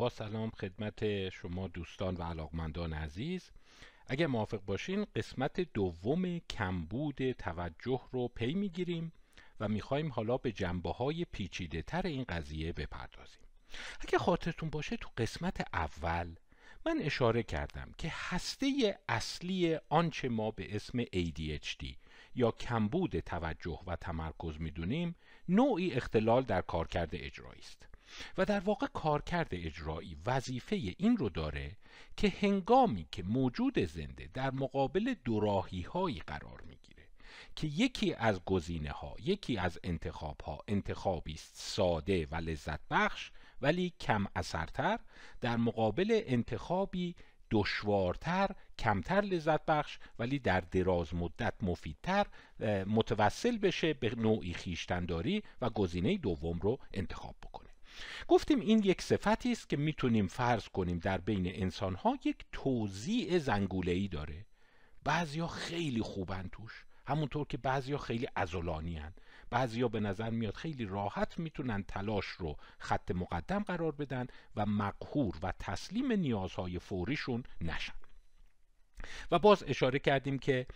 با سلام خدمت شما دوستان و علاقمندان عزیز اگر موافق باشین قسمت دوم کمبود توجه رو پی میگیریم و میخواییم حالا به جنبه های پیچیده تر این قضیه بپردازیم اگه خاطرتون باشه تو قسمت اول من اشاره کردم که هسته اصلی آنچه ما به اسم ADHD یا کمبود توجه و تمرکز میدونیم نوعی اختلال در کارکرد اجرایی است و در واقع کارکرد اجرایی وظیفه این رو داره که هنگامی که موجود زنده در مقابل دوراهی هایی قرار میگیره که یکی از گزینه ها یکی از انتخاب ها انتخابی است ساده و لذت بخش ولی کم اثرتر در مقابل انتخابی دشوارتر کمتر لذت بخش ولی در دراز مدت مفیدتر متوسل بشه به نوعی خیشتنداری و گزینه دوم رو انتخاب گفتیم این یک صفتی است که میتونیم فرض کنیم در بین انسانها یک توزیع زنگوله ای داره بعضیا خیلی خوبن توش همونطور که بعضیا خیلی ازولانی هن. بعضیا به نظر میاد خیلی راحت میتونن تلاش رو خط مقدم قرار بدن و مقهور و تسلیم نیازهای فوریشون نشن و باز اشاره کردیم که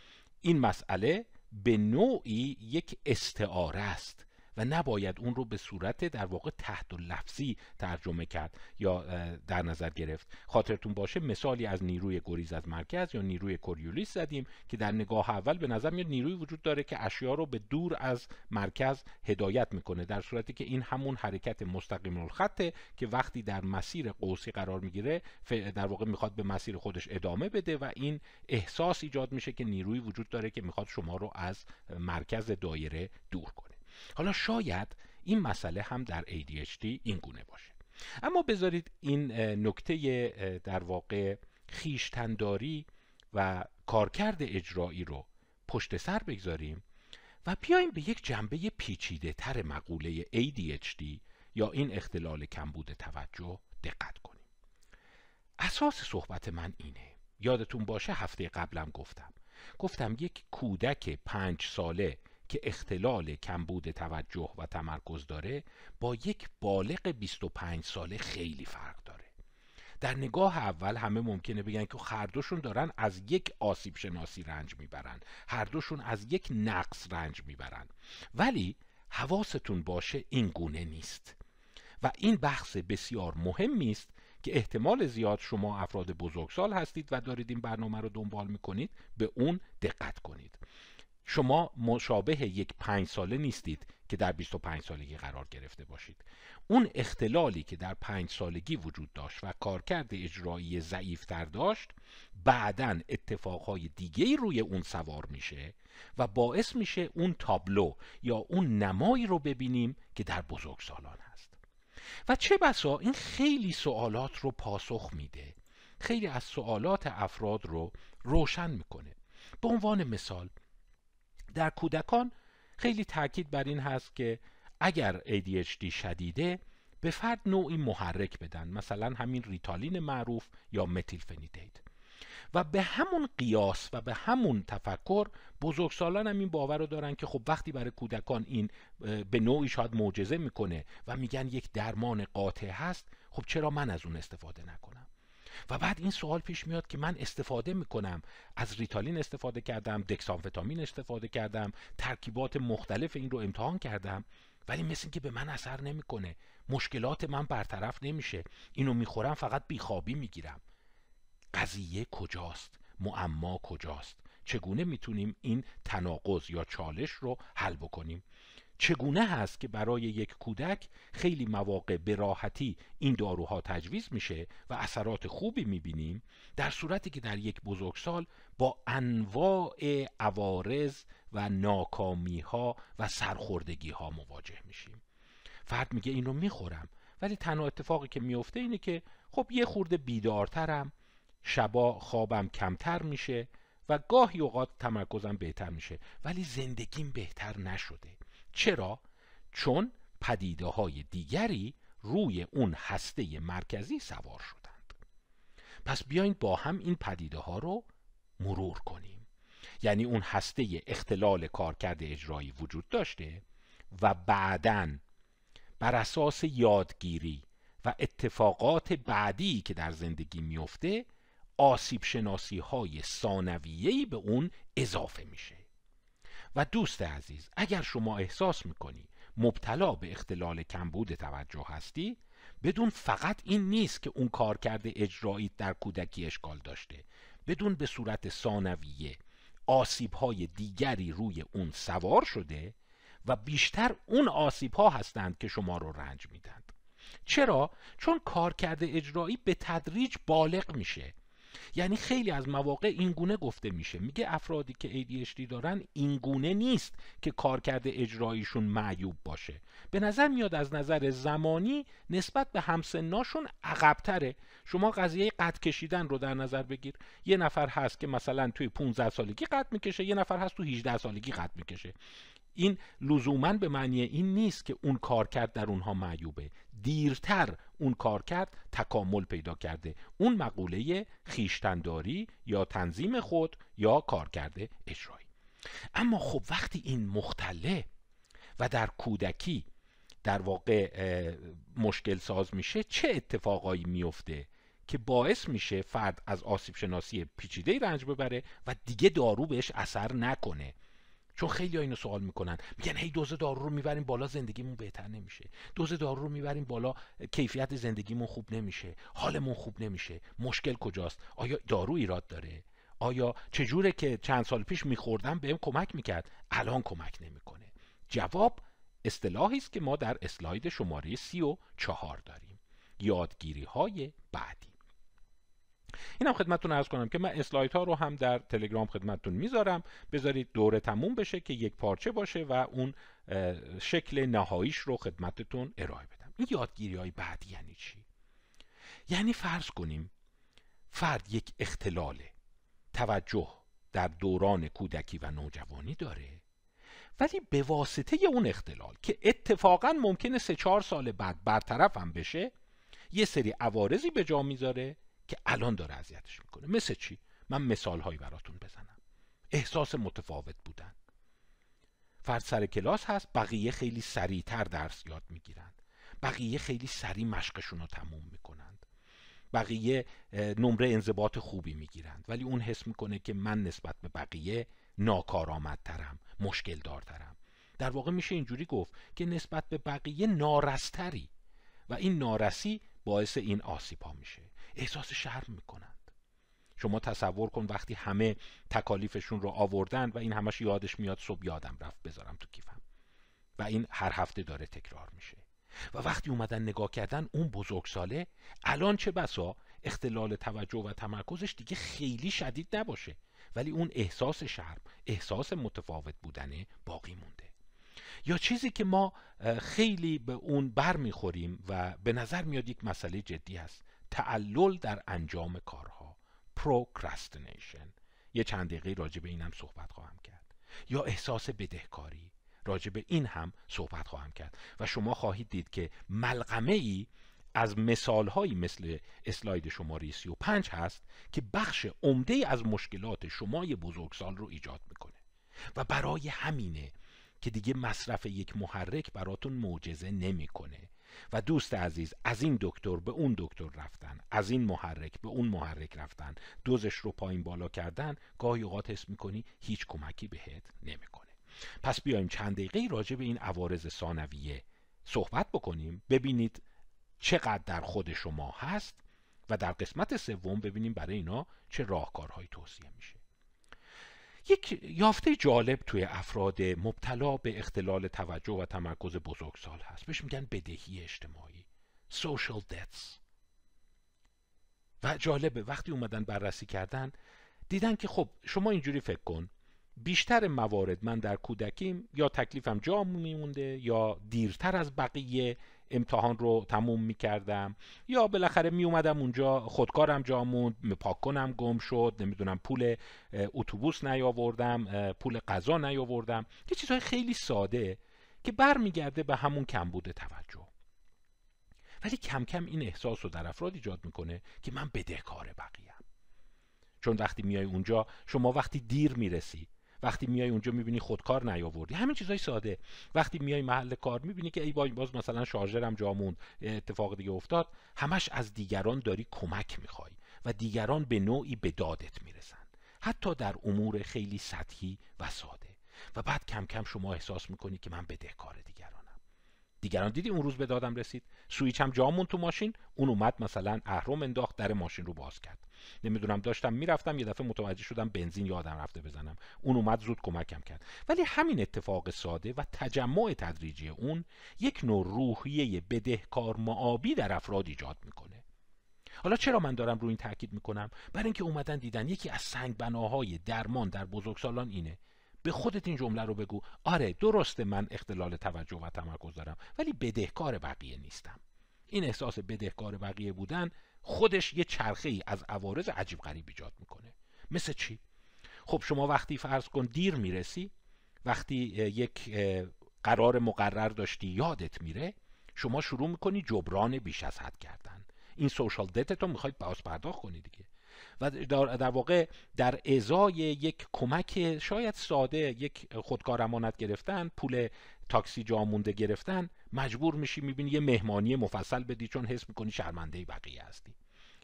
این مسئله به نوعی یک استعاره است و نباید اون رو به صورت در واقع تحت و لفظی ترجمه کرد یا در نظر گرفت خاطرتون باشه مثالی از نیروی گریز از مرکز یا نیروی کوریولیس زدیم که در نگاه اول به نظر میاد نیروی وجود داره که اشیا رو به دور از مرکز هدایت میکنه در صورتی که این همون حرکت مستقیم الخطه که وقتی در مسیر قوسی قرار میگیره در واقع میخواد به مسیر خودش ادامه بده و این احساس ایجاد میشه که نیروی وجود داره که میخواد شما رو از مرکز دایره دور کنه حالا شاید این مسئله هم در ADHD این گونه باشه اما بذارید این نکته در واقع خیشتنداری و کارکرد اجرایی رو پشت سر بگذاریم و بیایم به یک جنبه پیچیده تر مقوله ADHD یا این اختلال کمبود توجه دقت کنیم اساس صحبت من اینه یادتون باشه هفته قبلم گفتم گفتم یک کودک پنج ساله که اختلال کمبود توجه و تمرکز داره با یک بالغ 25 ساله خیلی فرق داره در نگاه اول همه ممکنه بگن که هر دارن از یک آسیب شناسی رنج میبرن هر دوشون از یک نقص رنج میبرن ولی حواستون باشه این گونه نیست و این بحث بسیار مهمی است که احتمال زیاد شما افراد بزرگسال هستید و دارید این برنامه رو دنبال میکنید به اون دقت کنید شما مشابه یک پنج ساله نیستید که در 25 سالگی قرار گرفته باشید اون اختلالی که در پنج سالگی وجود داشت و کارکرد اجرایی ضعیفتر داشت بعدا اتفاقهای دیگه روی اون سوار میشه و باعث میشه اون تابلو یا اون نمایی رو ببینیم که در بزرگسالان هست و چه بسا این خیلی سوالات رو پاسخ میده خیلی از سوالات افراد رو روشن میکنه به عنوان مثال در کودکان خیلی تاکید بر این هست که اگر ADHD شدیده به فرد نوعی محرک بدن مثلا همین ریتالین معروف یا متیلفنیدید و به همون قیاس و به همون تفکر بزرگسالان هم این باور رو دارن که خب وقتی برای کودکان این به نوعی شاید معجزه میکنه و میگن یک درمان قاطع هست خب چرا من از اون استفاده نکنم و بعد این سوال پیش میاد که من استفاده میکنم از ریتالین استفاده کردم دکسانفتامین استفاده کردم ترکیبات مختلف این رو امتحان کردم ولی مثل که به من اثر نمیکنه مشکلات من برطرف نمیشه اینو میخورم فقط بیخوابی میگیرم قضیه کجاست معما کجاست چگونه میتونیم این تناقض یا چالش رو حل بکنیم چگونه هست که برای یک کودک خیلی مواقع به راحتی این داروها تجویز میشه و اثرات خوبی میبینیم در صورتی که در یک بزرگسال با انواع عوارض و ناکامی ها و سرخوردگی ها مواجه میشیم فرد میگه این رو میخورم ولی تنها اتفاقی که میفته اینه که خب یه خورده بیدارترم شبا خوابم کمتر میشه و گاهی اوقات تمرکزم بهتر میشه ولی زندگیم بهتر نشده چرا؟ چون پدیده های دیگری روی اون هسته مرکزی سوار شدند پس بیاین با هم این پدیده ها رو مرور کنیم یعنی اون هسته اختلال کارکرد اجرایی وجود داشته و بعدا بر اساس یادگیری و اتفاقات بعدی که در زندگی میفته آسیب شناسی های ثانویه‌ای به اون اضافه میشه و دوست عزیز اگر شما احساس میکنی مبتلا به اختلال کمبود توجه هستی بدون فقط این نیست که اون کارکرد اجرایی در کودکی اشکال داشته بدون به صورت ثانویه آسیب های دیگری روی اون سوار شده و بیشتر اون آسیب ها هستند که شما رو رنج میدند چرا؟ چون کارکرد اجرایی به تدریج بالغ میشه یعنی خیلی از مواقع این گونه گفته میشه میگه افرادی که ADHD دارن این گونه نیست که کارکرد اجراییشون معیوب باشه به نظر میاد از نظر زمانی نسبت به همسناشون عقبتره شما قضیه قد کشیدن رو در نظر بگیر یه نفر هست که مثلا توی 15 سالگی قد میکشه یه نفر هست تو 18 سالگی قد میکشه این لزوما به معنی این نیست که اون کرد در اونها معیوبه دیرتر اون کرد تکامل پیدا کرده اون مقوله خیشتنداری یا تنظیم خود یا کارکرد اجرایی اما خب وقتی این مختله و در کودکی در واقع مشکل ساز میشه چه اتفاقایی میفته که باعث میشه فرد از آسیب شناسی پیچیده رنج ببره و دیگه دارو بهش اثر نکنه چون خیلی ها اینو سوال میکنن میگن هی دوز دارو رو میبریم بالا زندگیمون بهتر نمیشه دوز دارو رو میبریم بالا کیفیت زندگیمون خوب نمیشه حالمون خوب نمیشه مشکل کجاست آیا دارو ایراد داره آیا چجوره که چند سال پیش میخوردم بهم کمک میکرد الان کمک نمیکنه جواب اصطلاحی است که ما در اسلاید شماره سی و چهار داریم یادگیری های بعدی اینم خدمتتون ارز کنم که من اسلایت ها رو هم در تلگرام خدمتتون میذارم بذارید دوره تموم بشه که یک پارچه باشه و اون شکل نهاییش رو خدمتتون ارائه بدم این یادگیری های بعدی یعنی چی یعنی فرض کنیم فرد یک اختلال توجه در دوران کودکی و نوجوانی داره ولی به واسطه اون اختلال که اتفاقا ممکنه سه چهار سال بعد برطرف هم بشه یه سری عوارضی به جا میذاره که الان داره اذیتش میکنه مثل چی من مثال هایی براتون بزنم احساس متفاوت بودن فرد سر کلاس هست بقیه خیلی سریعتر درس یاد میگیرند بقیه خیلی سریع مشقشون رو تموم میکنند بقیه نمره انضباط خوبی میگیرند ولی اون حس میکنه که من نسبت به بقیه ناکارآمدترم مشکل دارترم در واقع میشه اینجوری گفت که نسبت به بقیه نارستری و این نارسی باعث این آسیب ها میشه احساس شرم میکنند شما تصور کن وقتی همه تکالیفشون رو آوردن و این همش یادش میاد صبح یادم رفت بذارم تو کیفم و این هر هفته داره تکرار میشه و وقتی اومدن نگاه کردن اون بزرگ ساله الان چه بسا اختلال توجه و تمرکزش دیگه خیلی شدید نباشه ولی اون احساس شرم احساس متفاوت بودنه باقی مونده یا چیزی که ما خیلی به اون بر میخوریم و به نظر میاد یک مسئله جدی هست تعلل در انجام کارها پروکرستینیشن یه چند دقیقه راجع به اینم صحبت خواهم کرد یا احساس بدهکاری راجع به این هم صحبت خواهم کرد و شما خواهید دید که ملغمه ای از هایی مثل اسلاید شماره 35 هست که بخش عمده از مشکلات شمای سال رو ایجاد میکنه و برای همینه که دیگه مصرف یک محرک براتون معجزه نمیکنه و دوست عزیز از این دکتر به اون دکتر رفتن از این محرک به اون محرک رفتن دوزش رو پایین بالا کردن گاهی اوقات حس میکنی هیچ کمکی بهت نمیکنه پس بیایم چند دقیقه راجع به این عوارض ثانویه صحبت بکنیم ببینید چقدر در خود شما هست و در قسمت سوم ببینیم برای اینا چه راهکارهایی توصیه میشه یک یافته جالب توی افراد مبتلا به اختلال توجه و تمرکز بزرگسال هست بهش میگن بدهی اجتماعی social debts و جالبه وقتی اومدن بررسی کردن دیدن که خب شما اینجوری فکر کن بیشتر موارد من در کودکیم یا تکلیفم جا میمونده یا دیرتر از بقیه امتحان رو تموم کردم یا بالاخره اومدم اونجا خودکارم جا موند پاک گم شد نمیدونم پول اتوبوس نیاوردم پول غذا نیاوردم یه چیزهای خیلی ساده که برمیگرده به همون کم بوده توجه ولی کم کم این احساس رو در افراد ایجاد میکنه که من بدهکار بقیه چون وقتی میای اونجا شما وقتی دیر میرسی وقتی میای اونجا میبینی خودکار نیاوردی همین چیزای ساده وقتی میای محل کار میبینی که ای باز مثلا شارژرم جامون موند اتفاق دیگه افتاد همش از دیگران داری کمک میخوای و دیگران به نوعی به دادت میرسن حتی در امور خیلی سطحی و ساده و بعد کم کم شما احساس میکنی که من بدهکار دیگر دیگران دیدی اون روز به دادم رسید سویچ هم جامون تو ماشین اون اومد مثلا اهرم انداخت در ماشین رو باز کرد نمیدونم داشتم میرفتم یه دفعه متوجه شدم بنزین یادم رفته بزنم اون اومد زود کمکم کرد ولی همین اتفاق ساده و تجمع تدریجی اون یک نوع روحیه بدهکار معابی در افراد ایجاد میکنه حالا چرا من دارم روی این تاکید میکنم برای اینکه اومدن دیدن یکی از سنگ بناهای درمان در بزرگسالان اینه به خودت این جمله رو بگو آره درسته من اختلال توجه و تمرکز دارم ولی بدهکار بقیه نیستم این احساس بدهکار بقیه بودن خودش یه چرخه ای از عوارض عجیب غریب ایجاد میکنه مثل چی خب شما وقتی فرض کن دیر میرسی وقتی یک قرار مقرر داشتی یادت میره شما شروع میکنی جبران بیش از حد کردن این سوشال دتت رو میخواید باز پرداخت کنی دیگه و در واقع در ازای یک کمک شاید ساده یک خودکار امانت گرفتن پول تاکسی جا مونده گرفتن مجبور میشی میبینی یه مهمانی مفصل بدی چون حس میکنی شرمنده بقیه هستی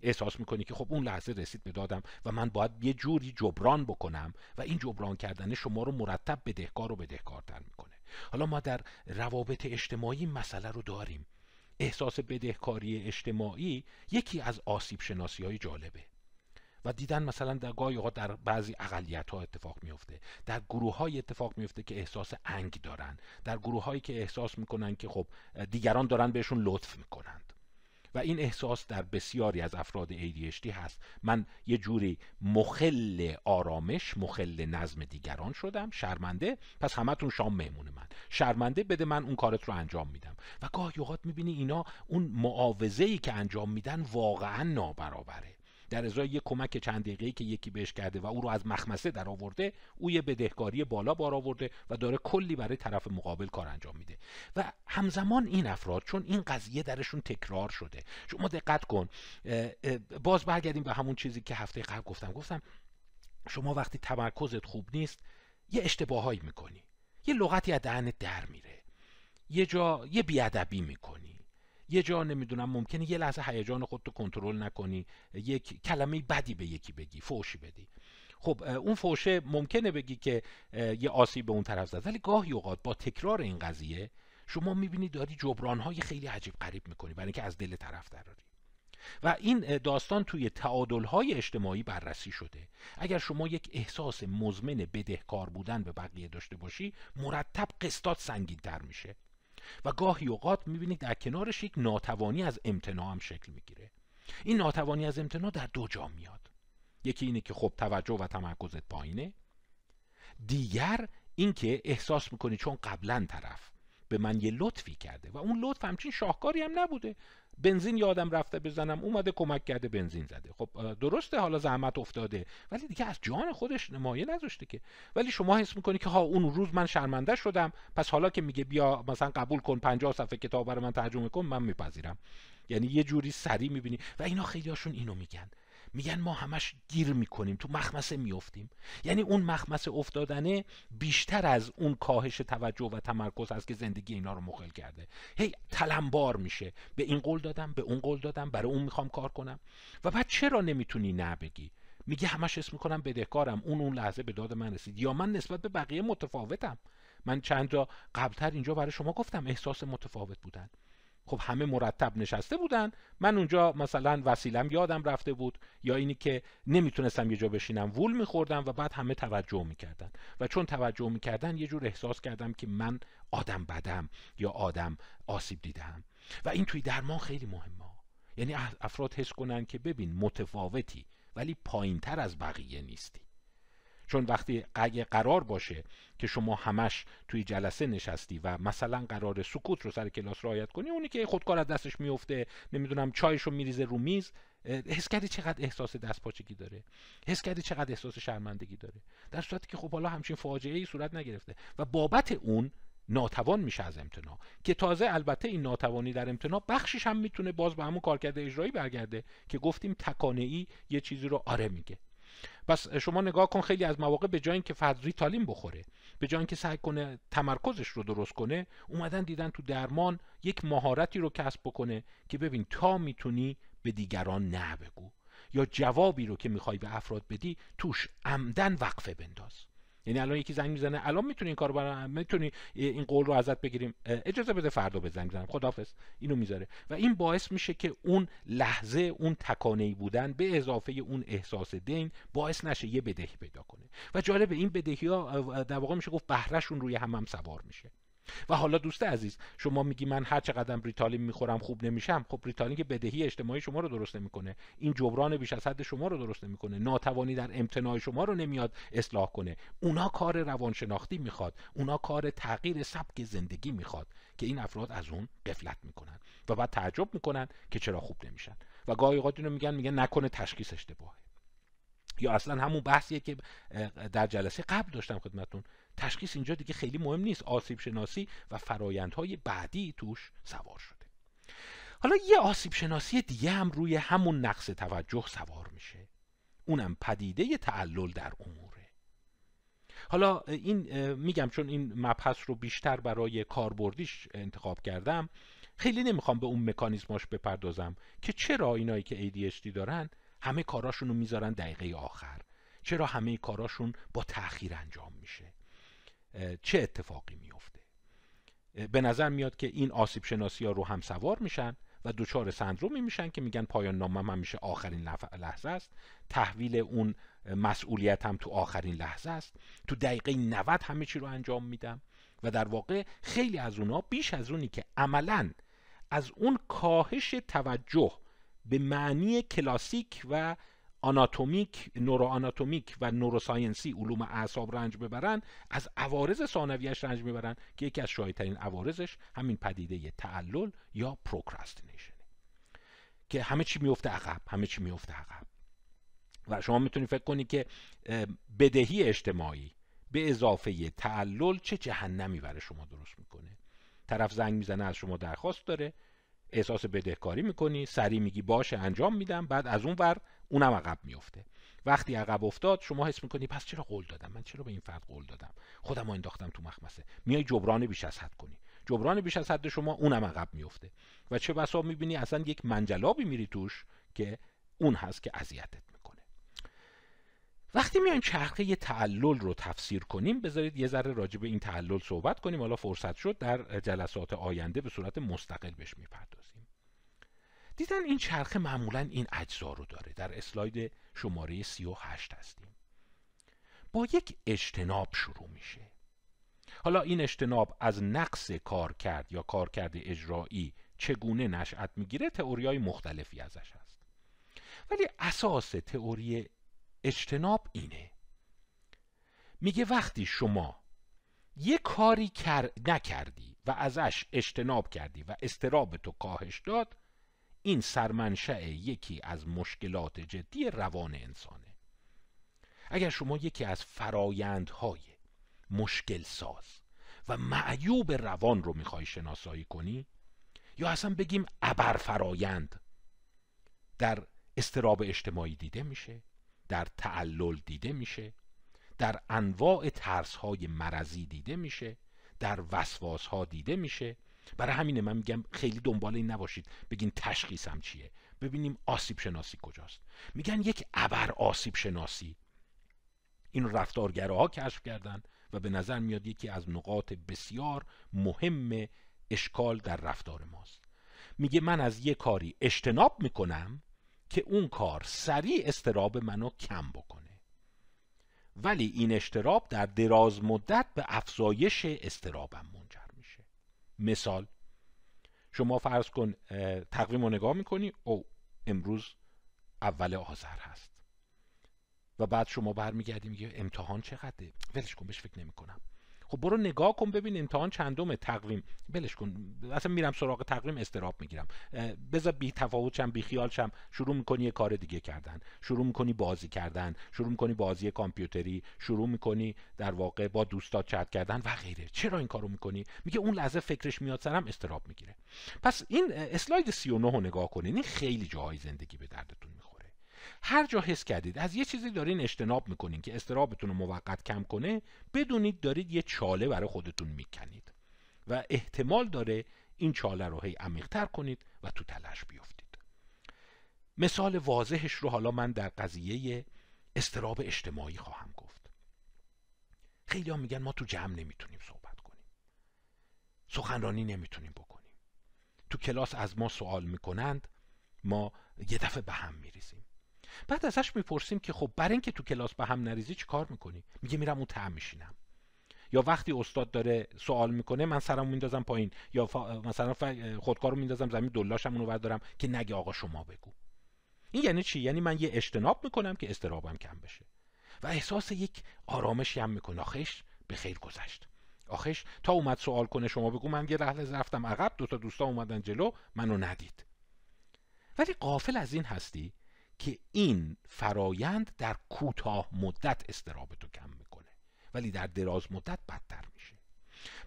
احساس میکنی که خب اون لحظه رسید به دادم و من باید یه جوری جبران بکنم و این جبران کردن شما رو مرتب بدهکار و بدهکارتر میکنه حالا ما در روابط اجتماعی مسئله رو داریم احساس بدهکاری اجتماعی یکی از آسیب شناسی های جالبه و دیدن مثلا در گاهی اوقات در بعضی اقلیت ها اتفاق میفته در گروه های اتفاق میفته که احساس انگ دارن در گروه هایی که احساس میکنن که خب دیگران دارن بهشون لطف میکنند و این احساس در بسیاری از افراد ADHD هست من یه جوری مخل آرامش مخل نظم دیگران شدم شرمنده پس همتون شام مهمون من شرمنده بده من اون کارت رو انجام میدم و گاهی اوقات میبینی اینا اون معاوضه ای که انجام میدن واقعا نابرابره در ازای یه کمک چند دقیقه‌ای که یکی بهش کرده و او رو از مخمسه در آورده او یه بدهکاری بالا بار آورده و داره کلی برای طرف مقابل کار انجام میده و همزمان این افراد چون این قضیه درشون تکرار شده شما دقت کن باز برگردیم به همون چیزی که هفته قبل گفتم گفتم شما وقتی تمرکزت خوب نیست یه اشتباهایی میکنی یه لغتی از دهنت در میره یه جا یه بیادبی میکنی یه جا نمیدونم ممکنه یه لحظه هیجان خودت رو کنترل نکنی یک کلمه بدی به یکی بگی فوشی بدی خب اون فوشه ممکنه بگی که یه آسیب به اون طرف زد ولی گاهی اوقات با تکرار این قضیه شما میبینی داری جبرانهای خیلی عجیب غریب میکنی برای اینکه از دل طرف دراری و این داستان توی تعادلهای اجتماعی بررسی شده اگر شما یک احساس مزمن بدهکار بودن به بقیه داشته باشی مرتب قسطات سنگینتر میشه و گاهی اوقات میبینید در کنارش یک ناتوانی از امتناع هم شکل میگیره این ناتوانی از امتناع در دو جا میاد یکی اینه که خب توجه و تمرکزت پایینه دیگر اینکه احساس میکنی چون قبلا طرف به من یه لطفی کرده و اون لطف همچین شاهکاری هم نبوده بنزین یادم رفته بزنم اومده کمک کرده بنزین زده خب درسته حالا زحمت افتاده ولی دیگه از جان خودش نمایه نذاشته که ولی شما حس میکنی که ها اون روز من شرمنده شدم پس حالا که میگه بیا مثلا قبول کن 50 صفحه کتاب برای من ترجمه کن من میپذیرم یعنی یه جوری سری میبینی و اینا خیلیاشون اینو میگن میگن ما همش گیر میکنیم تو مخمسه میافتیم یعنی اون مخمسه افتادنه بیشتر از اون کاهش توجه و تمرکز است که زندگی اینا رو مخل کرده هی تلمبار میشه به این قول دادم به اون قول دادم برای اون میخوام کار کنم و بعد چرا نمیتونی نه میگه همش اسم میکنم بدهکارم اون اون لحظه به داد من رسید یا من نسبت به بقیه متفاوتم من چند جا قبلتر اینجا برای شما گفتم احساس متفاوت بودن خب همه مرتب نشسته بودن من اونجا مثلا وسیلم یادم رفته بود یا اینی که نمیتونستم یه جا بشینم وول میخوردم و بعد همه توجه میکردن و چون توجه میکردن یه جور احساس کردم که من آدم بدم یا آدم آسیب دیدم و این توی درمان خیلی مهمه یعنی افراد حس کنن که ببین متفاوتی ولی پایینتر از بقیه نیستی چون وقتی اگه قرار باشه که شما همش توی جلسه نشستی و مثلا قرار سکوت رو سر کلاس رعایت کنی اونی که خودکار از دستش میفته نمیدونم چایش رو میریزه رو میز حس کردی چقدر احساس دستپاچگی داره حس کردی چقدر احساس شرمندگی داره در صورتی که خب حالا همچین فاجعه ای صورت نگرفته و بابت اون ناتوان میشه از امتنا که تازه البته این ناتوانی در امتنا بخشش هم میتونه باز به همون کارکرد اجرایی برگرده که گفتیم تکانه ای یه چیزی رو آره میگه پس شما نگاه کن خیلی از مواقع به جای اینکه فرد ریتالین بخوره به جای اینکه سعی کنه تمرکزش رو درست کنه اومدن دیدن تو درمان یک مهارتی رو کسب بکنه که ببین تا میتونی به دیگران نه بگو یا جوابی رو که میخوای به افراد بدی توش عمدن وقفه بنداز یعنی الان یکی زنگ میزنه الان میتونی این کار برای میتونی این قول رو ازت بگیریم اجازه بده فردا به زنگ بزنم خدافظ اینو میذاره و این باعث میشه که اون لحظه اون تکانه بودن به اضافه اون احساس دین باعث نشه یه بدهی پیدا کنه و جالب این بدهی ها در واقع میشه گفت بهرهشون روی همم هم سوار میشه و حالا دوست عزیز شما میگی من هر قدم ریتالین میخورم خوب نمیشم خب ریتالین که بدهی اجتماعی شما رو درست نمیکنه این جبران بیش از حد شما رو درست نمیکنه ناتوانی در امتناع شما رو نمیاد اصلاح کنه اونا کار روانشناختی میخواد اونا کار تغییر سبک زندگی میخواد که این افراد از اون قفلت میکنن و بعد تعجب میکنن که چرا خوب نمیشن و گاهی اوقات میگن میگن نکنه تشخیص اشتباهه یا اصلا همون بحثیه که در جلسه قبل داشتم خدمتون تشخیص اینجا دیگه خیلی مهم نیست آسیب شناسی و فرایندهای بعدی توش سوار شده حالا یه آسیب شناسی دیگه هم روی همون نقص توجه سوار میشه اونم پدیده تعلل در اموره حالا این میگم چون این مبحث رو بیشتر برای کاربردیش انتخاب کردم خیلی نمیخوام به اون مکانیزماش بپردازم که چرا اینایی که ADHD دارن همه کاراشون رو میذارن دقیقه آخر چرا همه کاراشون با تاخیر انجام میشه چه اتفاقی میفته به نظر میاد که این آسیب شناسی ها رو هم سوار میشن و دچار سندرومی میشن که میگن پایان نامه من میشه آخرین لحظه است تحویل اون مسئولیت هم تو آخرین لحظه است تو دقیقه 90 همه چی رو انجام میدم و در واقع خیلی از اونها بیش از اونی که عملا از اون کاهش توجه به معنی کلاسیک و آناتومیک نوروآناتومیک و نوروساینسی علوم اعصاب رنج ببرن از عوارض ثانویش رنج میبرن که یکی از شایدترین عوارضش همین پدیده تعلل یا پروکراستینیشن که همه چی میفته عقب همه چی میفته عقب و شما میتونید فکر کنید که بدهی اجتماعی به اضافه تعلل چه جهنمی برای شما درست میکنه طرف زنگ میزنه از شما درخواست داره احساس بدهکاری میکنی سری میگی باشه انجام میدم بعد از اون ور اونم عقب میفته وقتی عقب افتاد شما حس میکنی پس چرا قول دادم من چرا به این فرد قول دادم خودم رو انداختم تو مخمسه میای جبران بیش از حد کنی جبران بیش از حد شما اونم عقب میفته و چه بسا میبینی اصلا یک منجلابی میری توش که اون هست که اذیتت میکنه وقتی میایم چرخه تعلل رو تفسیر کنیم بذارید یه ذره راجع به این تعلل صحبت کنیم حالا فرصت شد در جلسات آینده به صورت مستقل بهش میپردازیم دیدن این چرخه معمولا این اجزا رو داره در اسلاید شماره 38 هستیم با یک اجتناب شروع میشه حالا این اجتناب از نقص کارکرد یا کارکرد اجرایی چگونه نشأت میگیره های مختلفی ازش هست ولی اساس تئوری اجتناب اینه میگه وقتی شما یه کاری نکردی و ازش اجتناب کردی و استراب تو کاهش داد این سرمنشأ یکی از مشکلات جدی روان انسانه اگر شما یکی از فرایندهای مشکل ساز و معیوب روان رو میخوای شناسایی کنی یا اصلا بگیم ابر فرایند در استراب اجتماعی دیده میشه در تعلل دیده میشه در انواع ترس های مرزی دیده میشه در وسواس ها دیده میشه برای همینه من میگم خیلی دنبال این نباشید بگین تشخیصم چیه ببینیم آسیب شناسی کجاست میگن یک ابر آسیب شناسی این رفتارگراها کشف کردن و به نظر میاد یکی از نقاط بسیار مهم اشکال در رفتار ماست میگه من از یه کاری اجتناب میکنم که اون کار سریع استراب منو کم بکنه ولی این اشتراب در دراز مدت به افزایش استرابم مثال شما فرض کن تقویم رو نگاه میکنی او امروز اول آذر هست و بعد شما برمیگردی میگه امتحان چقدره ولش کن بهش فکر نمیکنم خب برو نگاه کن ببین امتحان چندم تقویم بلش کن اصلا میرم سراغ تقویم استراب میگیرم بذار بی تفاوت شم بی خیال شم شروع میکنی یه کار دیگه کردن شروع میکنی بازی کردن شروع میکنی بازی کامپیوتری شروع میکنی در واقع با دوستات چت کردن و غیره چرا این کارو میکنی میگه اون لحظه فکرش میاد سرم استراب میگیره پس این اسلاید 39 رو نگاه کنین این خیلی جاهای زندگی به دردتون میخوره هر جا حس کردید از یه چیزی دارین اجتناب میکنین که استرابتون رو موقت کم کنه بدونید دارید یه چاله برای خودتون میکنید و احتمال داره این چاله رو هی عمیقتر کنید و تو تلاش بیفتید مثال واضحش رو حالا من در قضیه استراب اجتماعی خواهم گفت خیلی میگن ما تو جمع نمیتونیم صحبت کنیم سخنرانی نمیتونیم بکنیم تو کلاس از ما سوال میکنند ما یه دفعه به هم میریزیم بعد ازش میپرسیم که خب بر اینکه تو کلاس به هم نریزی چی کار میکنی میگه میرم اون تعم میشینم یا وقتی استاد داره سوال میکنه من سرم میندازم پایین یا مثلا ف خودکارو میندازم زمین دلاشم اونو بردارم که نگه آقا شما بگو این یعنی چی یعنی من یه اجتناب میکنم که استرابم کم بشه و احساس یک آرامشی هم میکنه آخش به خیر گذشت آخش تا اومد سوال کنه شما بگو من یه لحظه رفتم عقب دو تا دوستا اومدن جلو منو ندید ولی قافل از این هستی که این فرایند در کوتاه مدت استراب تو کم میکنه ولی در دراز مدت بدتر میشه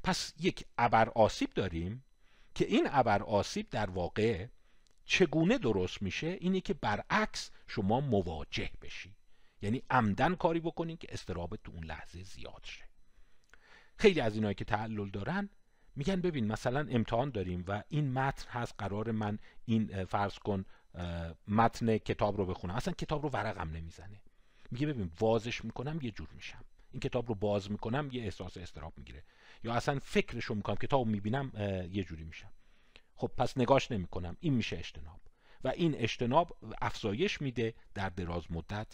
پس یک ابر آسیب داریم که این ابر آسیب در واقع چگونه درست میشه اینه که برعکس شما مواجه بشی یعنی عمدن کاری بکنین که استراب تو اون لحظه زیاد شه خیلی از اینایی که تعلل دارن میگن ببین مثلا امتحان داریم و این متن هست قرار من این فرض کن متن کتاب رو بخونم اصلا کتاب رو ورقم نمیزنه میگه ببین وازش میکنم یه جور میشم این کتاب رو باز میکنم یه احساس استراب میگیره یا اصلا فکرش رو میکنم کتاب میبینم یه جوری میشم خب پس نگاش نمیکنم این میشه اجتناب و این اجتناب افزایش میده در دراز مدت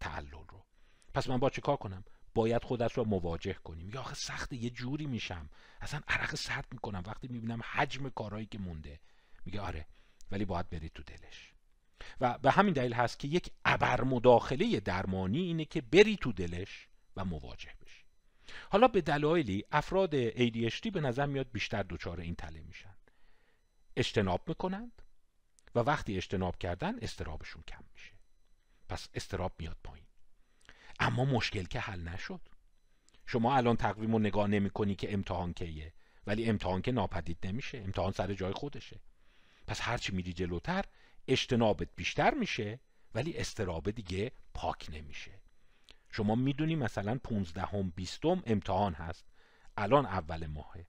تعلل رو پس من با چه کار کنم باید خودت رو مواجه کنیم یا آخه سخت یه جوری میشم اصلا عرق سرد میکنم وقتی میبینم حجم کارهایی که مونده میگه آره ولی باید بری تو دلش و به همین دلیل هست که یک ابر مداخله درمانی اینه که بری تو دلش و مواجه بشی حالا به دلایلی افراد ADHD به نظر میاد بیشتر دچار این تله میشن اجتناب میکنند و وقتی اجتناب کردن استرابشون کم میشه پس استراب میاد پایین اما مشکل که حل نشد شما الان تقویم رو نگاه نمی کنی که امتحان کیه ولی امتحان که ناپدید نمیشه امتحان سر جای خودشه پس هرچی میری جلوتر اجتنابت بیشتر میشه ولی استرابه دیگه پاک نمیشه شما میدونی مثلا 15 هم 20 هم امتحان هست الان اول ماهه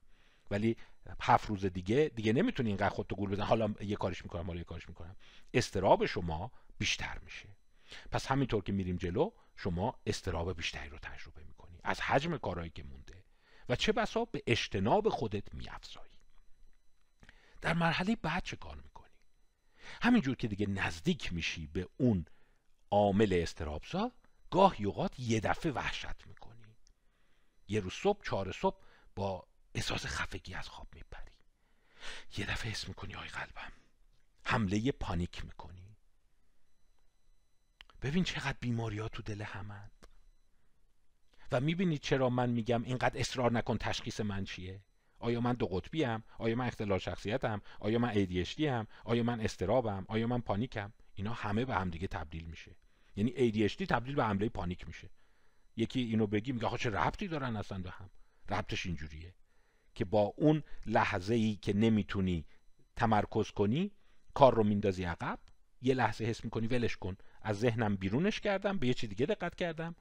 ولی هفت روز دیگه دیگه نمیتونی اینقدر خودتو گول بزن حالا یه کارش میکنم حالا یه کارش میکنم استراب شما بیشتر میشه پس همینطور که میریم جلو شما استراب بیشتری رو تجربه میکنی از حجم کارهایی که مونده و چه بسا به اجتناب خودت میافزایی در مرحله بعد چه کار میکنی همینجور که دیگه نزدیک میشی به اون عامل استرابزا گاهی اوقات یه دفعه وحشت میکنی یه روز صبح چهار صبح با احساس خفگی از خواب میپری یه دفعه حس میکنی آی قلبم حمله پانیک میکنی ببین چقدر بیماری ها تو دل همند و میبینی چرا من میگم اینقدر اصرار نکن تشخیص من چیه آیا من دو قطبی هم؟ آیا من اختلال شخصیتم آیا من ADHD هم آیا من استرابم آیا من پانیکم اینا همه به هم دیگه تبدیل میشه یعنی ADHD تبدیل به حمله پانیک میشه یکی اینو بگی میگه آخه چه ربطی دارن اصلا به هم ربطش اینجوریه که با اون لحظه ای که نمیتونی تمرکز کنی کار رو میندازی عقب یه لحظه حس میکنی ولش کن از ذهنم بیرونش کردم به یه چی دیگه دقت کردم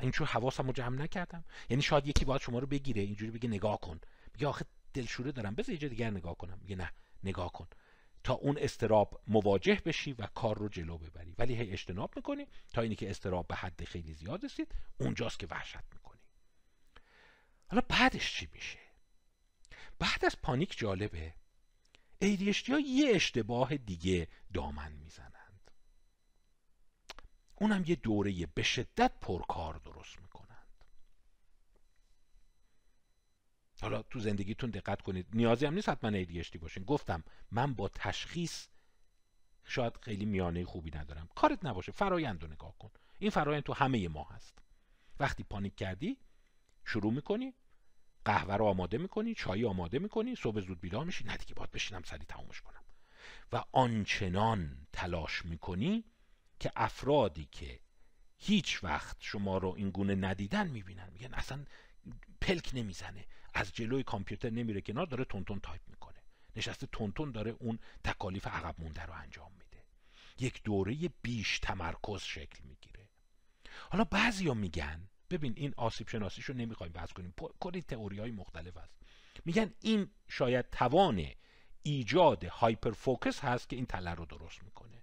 اینجور حواسم رو جمع نکردم یعنی شاید یکی باید شما رو بگیره اینجوری بگه نگاه کن میگه آخه دلشوره دارم بذار یه دیگر نگاه کنم میگه نه نگاه کن تا اون استراب مواجه بشی و کار رو جلو ببری ولی هی اجتناب میکنی تا اینی که استراب به حد خیلی زیاد رسید اونجاست که وحشت میکنی حالا بعدش چی میشه بعد از پانیک جالبه ADHD ها یه اشتباه دیگه دامن میزنند اونم یه دوره به شدت پرکار درست میکنه حالا تو زندگیتون دقت کنید نیازی هم نیست حتما ADHD باشین گفتم من با تشخیص شاید خیلی میانه خوبی ندارم کارت نباشه فرایند رو نگاه کن این فرایند تو همه ما هست وقتی پانیک کردی شروع میکنی قهوه رو آماده میکنی چای آماده میکنی صبح زود بیدار میشی نه دیگه باید بشینم سریع تمامش کنم و آنچنان تلاش میکنی که افرادی که هیچ وقت شما رو این گونه ندیدن میبینن میگن اصلا پلک نمیزنه از جلوی کامپیوتر نمیره کنار داره تونتون تایپ میکنه نشسته تونتون داره اون تکالیف عقب مونده رو انجام میده یک دوره بیش تمرکز شکل میگیره حالا بعضیا میگن ببین این آسیب شناسیش رو نمیخوایم بحث کنیم کلی تئوری های مختلف هست میگن این شاید توان ایجاد هایپر فوکس هست که این تله رو درست میکنه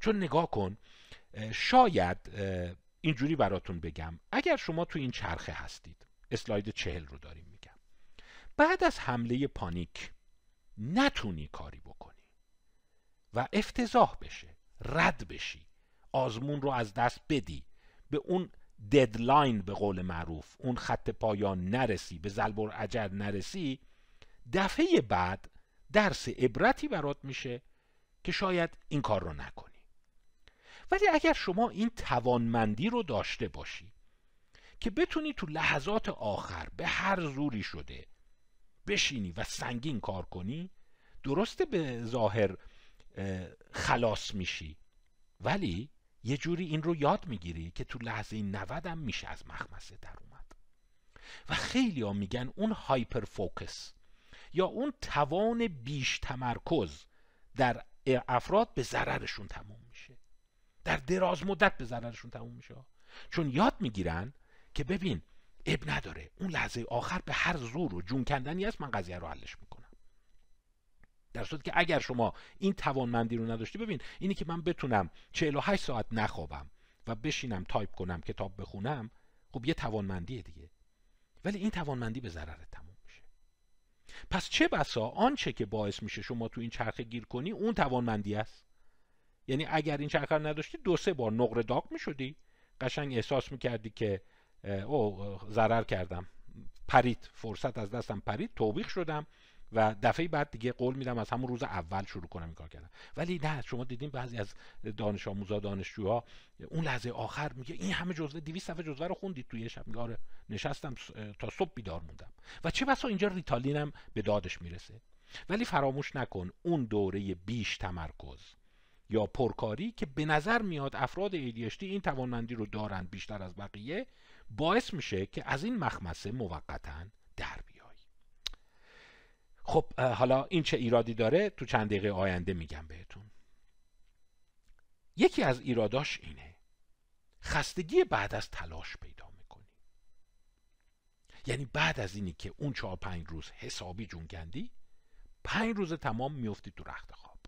چون نگاه کن شاید اینجوری براتون بگم اگر شما تو این چرخه هستید اسلاید چهل رو داریم میگم بعد از حمله پانیک نتونی کاری بکنی و افتضاح بشه رد بشی آزمون رو از دست بدی به اون ددلاین به قول معروف اون خط پایان نرسی به زلبر عجل نرسی دفعه بعد درس عبرتی برات میشه که شاید این کار رو نکنی ولی اگر شما این توانمندی رو داشته باشی که بتونی تو لحظات آخر به هر زوری شده بشینی و سنگین کار کنی درسته به ظاهر خلاص میشی ولی یه جوری این رو یاد میگیری که تو لحظه 90 هم میشه از مخمسه در اومد و خیلی ها میگن اون هایپر فوکس یا اون توان بیش تمرکز در افراد به ضررشون تموم میشه در دراز مدت به ضررشون تموم میشه چون یاد میگیرن که ببین اب نداره اون لحظه آخر به هر زور و جون کندنی است من قضیه رو حلش میکنم در صورتی که اگر شما این توانمندی رو نداشتی ببین اینی که من بتونم 48 ساعت نخوابم و بشینم تایپ کنم کتاب بخونم خب یه توانمندیه دیگه ولی این توانمندی به ضرر تموم میشه پس چه بسا آنچه که باعث میشه شما تو این چرخه گیر کنی اون توانمندی است یعنی اگر این چرخه رو نداشتی دو سه بار نقره داغ میشدی قشنگ احساس میکردی که او ضرر کردم پرید فرصت از دستم پرید توبیخ شدم و دفعه بعد دیگه قول میدم از همون روز اول شروع کنم این کار کردم ولی نه شما دیدین بعضی از دانش آموزا دانشجوها اون لحظه آخر میگه این همه جزوه 200 صفحه جزوه رو خوندید توی شب میگه آره، نشستم تا صبح بیدار موندم و چه بسا اینجا ریتالینم به دادش میرسه ولی فراموش نکن اون دوره بیش تمرکز یا پرکاری که به نظر میاد افراد ADHD این توانمندی رو دارند بیشتر از بقیه باعث میشه که از این مخمسه موقتا در بیای خب حالا این چه ایرادی داره تو چند دقیقه آینده میگم بهتون یکی از ایراداش اینه خستگی بعد از تلاش پیدا میکنی یعنی بعد از اینی که اون چهار پنج روز حسابی جونگندی پنج روز تمام میفتی تو رخت خواب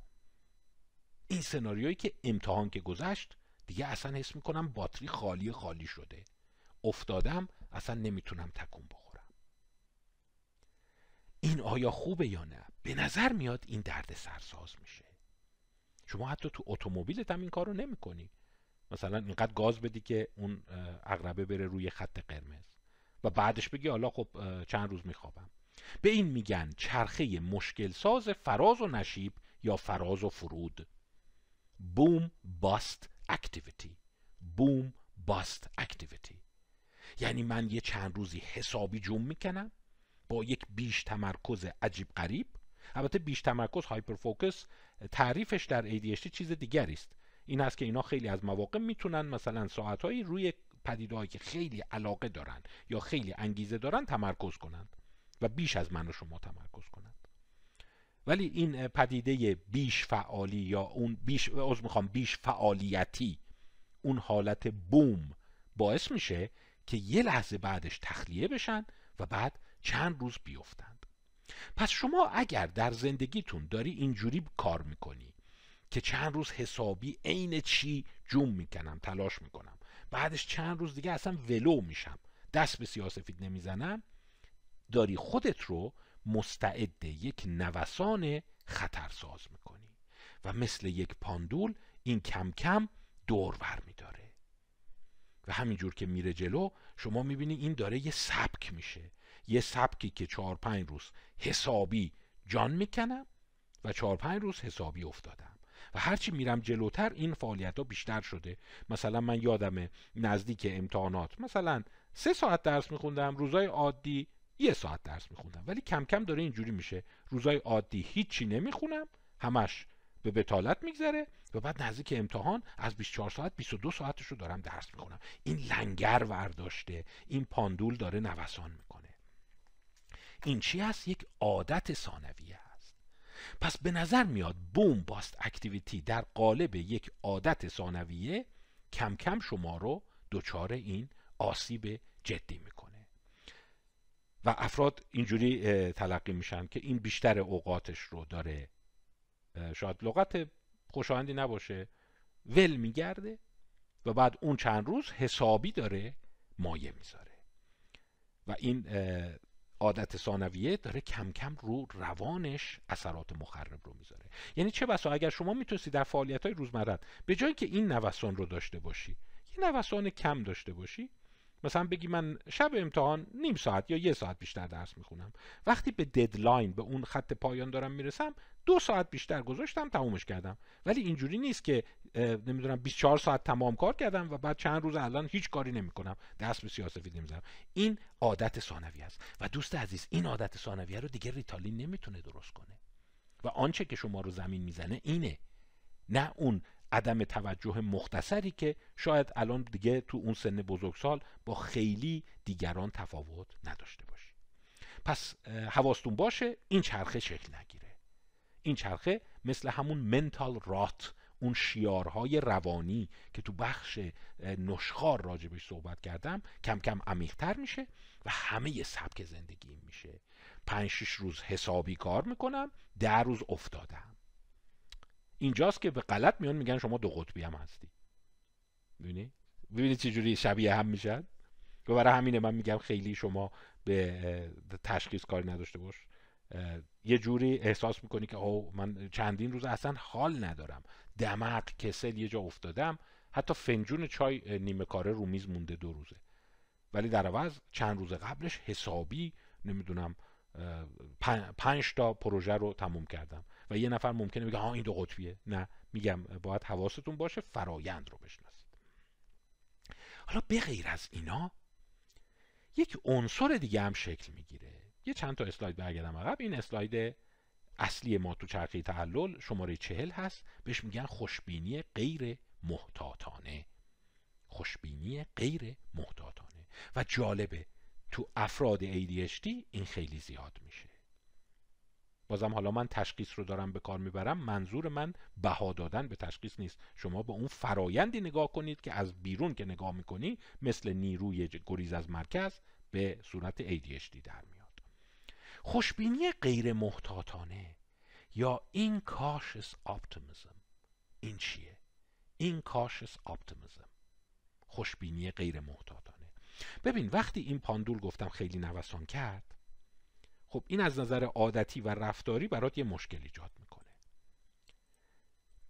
این سناریویی که امتحان که گذشت دیگه اصلا حس میکنم باتری خالی خالی شده افتادم اصلا نمیتونم تکون بخورم این آیا خوبه یا نه به نظر میاد این درد سرساز میشه شما حتی تو اتومبیلت هم این کارو نمیکنی مثلا اینقدر گاز بدی که اون اغربه بره روی خط قرمز و بعدش بگی حالا خب چند روز میخوابم به این میگن چرخه مشکل ساز فراز و نشیب یا فراز و فرود بوم باست اکتیویتی بوم باست اکتیویتی یعنی من یه چند روزی حسابی جوم میکنم با یک بیش تمرکز عجیب قریب البته بیش تمرکز هایپر فوکس تعریفش در ADHD چیز دیگری است این است که اینا خیلی از مواقع میتونن مثلا ساعتهایی روی پدیدهایی که خیلی علاقه دارن یا خیلی انگیزه دارن تمرکز کنند و بیش از من و شما تمرکز کنند ولی این پدیده بیش فعالی یا اون بیش از میخوام بیش فعالیتی اون حالت بوم باعث میشه که یه لحظه بعدش تخلیه بشن و بعد چند روز بیفتند پس شما اگر در زندگیتون داری اینجوری کار میکنی که چند روز حسابی عین چی جوم میکنم تلاش میکنم بعدش چند روز دیگه اصلا ولو میشم دست به سیاسفید نمیزنم داری خودت رو مستعد یک نوسان خطرساز میکنی و مثل یک پاندول این کم کم دورور میداره و همینجور که میره جلو شما میبینی این داره یه سبک میشه یه سبکی که چهار پنج روز حسابی جان میکنم و چهار پنج روز حسابی افتادم و هرچی میرم جلوتر این فعالیت ها بیشتر شده مثلا من یادم نزدیک امتحانات مثلا سه ساعت درس میخوندم روزای عادی یه ساعت درس میخوندم ولی کم کم داره اینجوری میشه روزای عادی هیچی نمیخونم همش به بتالت میگذره و بعد نزدیک امتحان از 24 ساعت 22 ساعتش رو دارم درس میکنم این لنگر ورداشته این پاندول داره نوسان میکنه این چی هست یک عادت ثانویه است پس به نظر میاد بوم باست اکتیویتی در قالب یک عادت ثانویه کم کم شما رو دچار این آسیب جدی میکنه و افراد اینجوری تلقی میشن که این بیشتر اوقاتش رو داره شاید لغت خوشایندی نباشه ول میگرده و بعد اون چند روز حسابی داره مایه میذاره و این عادت ثانویه داره کم کم رو روانش اثرات مخرب رو میذاره یعنی چه بسا اگر شما میتونستی در فعالیت های روزمرت به جای که این نوسان رو داشته باشی یه نوسان کم داشته باشی مثلا بگی من شب امتحان نیم ساعت یا یه ساعت بیشتر درس میخونم وقتی به ددلاین به اون خط پایان دارم میرسم دو ساعت بیشتر گذاشتم تمومش کردم ولی اینجوری نیست که نمیدونم 24 ساعت تمام کار کردم و بعد چند روز الان هیچ کاری نمیکنم دست به سفید نمیزنم این عادت ثانوی است و دوست عزیز این عادت ثانویه رو دیگه ریتالین نمیتونه درست کنه و آنچه که شما رو زمین میزنه اینه نه اون عدم توجه مختصری که شاید الان دیگه تو اون سن بزرگسال با خیلی دیگران تفاوت نداشته باشی پس حواستون باشه این چرخه شکل نگیره این چرخه مثل همون منتال رات اون شیارهای روانی که تو بخش نشخار راجبش صحبت کردم کم کم عمیقتر میشه و همه سبک زندگی میشه پنج شیش روز حسابی کار میکنم در روز افتادم اینجاست که به غلط میان میگن شما دو قطبی هم هستی ببینی؟ ببینی چه جوری شبیه هم میشن و برای همینه من میگم خیلی شما به تشخیص کاری نداشته باش یه جوری احساس میکنی که او من چندین روز اصلا حال ندارم دمق کسل یه جا افتادم حتی فنجون چای نیمه کاره رو میز مونده دو روزه ولی در عوض چند روز قبلش حسابی نمیدونم پنج تا پروژه رو تموم کردم و یه نفر ممکنه بگه ها این دو قطبیه نه میگم باید حواستون باشه فرایند رو بشناسید حالا به غیر از اینا یک عنصر دیگه هم شکل میگیره یه چند تا اسلاید برگردم عقب این اسلاید اصلی ما تو چرخه تعلل شماره چهل هست بهش میگن خوشبینی غیر محتاطانه خوشبینی غیر محتاطانه و جالبه تو افراد ADHD این خیلی زیاد میشه بازم حالا من تشخیص رو دارم به کار میبرم منظور من بها دادن به تشخیص نیست شما به اون فرایندی نگاه کنید که از بیرون که نگاه میکنی مثل نیروی گریز از مرکز به صورت ADHD در میاد خوشبینی غیر محتاطانه یا این کاشس آپتیمیزم این چیه این کاشس آپتیمیزم خوشبینی غیر محتاطانه ببین وقتی این پاندول گفتم خیلی نوسان کرد خب این از نظر عادتی و رفتاری برات یه مشکل ایجاد میکنه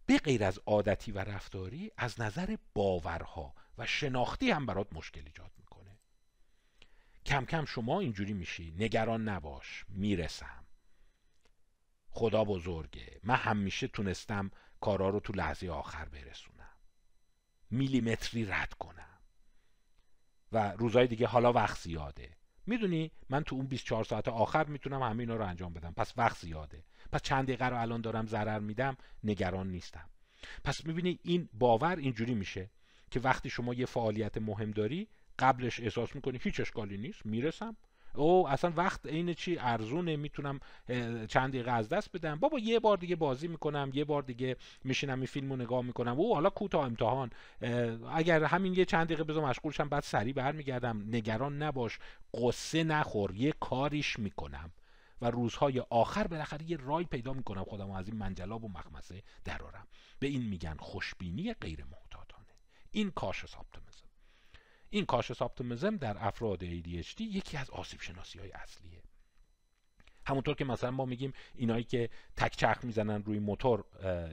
به غیر از عادتی و رفتاری از نظر باورها و شناختی هم برات مشکل ایجاد میکنه کم کم شما اینجوری میشی نگران نباش میرسم خدا بزرگه من همیشه تونستم کارا رو تو لحظه آخر برسونم میلیمتری رد کنم و روزای دیگه حالا وقت زیاده میدونی من تو اون 24 ساعت آخر میتونم همه اینا رو انجام بدم پس وقت زیاده پس چند دقیقه رو الان دارم ضرر میدم نگران نیستم پس میبینی این باور اینجوری میشه که وقتی شما یه فعالیت مهم داری قبلش احساس میکنی هیچ اشکالی نیست میرسم او اصلا وقت عین چی ارزونه میتونم چند دقیقه از دست بدم بابا یه بار دیگه بازی میکنم یه بار دیگه میشینم این فیلم نگاه میکنم او حالا کوتاه امتحان اگر همین یه چند دقیقه بذارم مشغول شم بعد سریع برمیگردم نگران نباش قصه نخور یه کاریش میکنم و روزهای آخر بالاخره یه رای پیدا میکنم خودم و از این منجلاب و مخمسه درارم به این میگن خوشبینی غیر این کاش سابتمن این کاشس آپتیمیزم در افراد ADHD یکی از آسیب شناسی های اصلیه همونطور که مثلا ما میگیم اینایی که تک چرخ میزنن روی موتور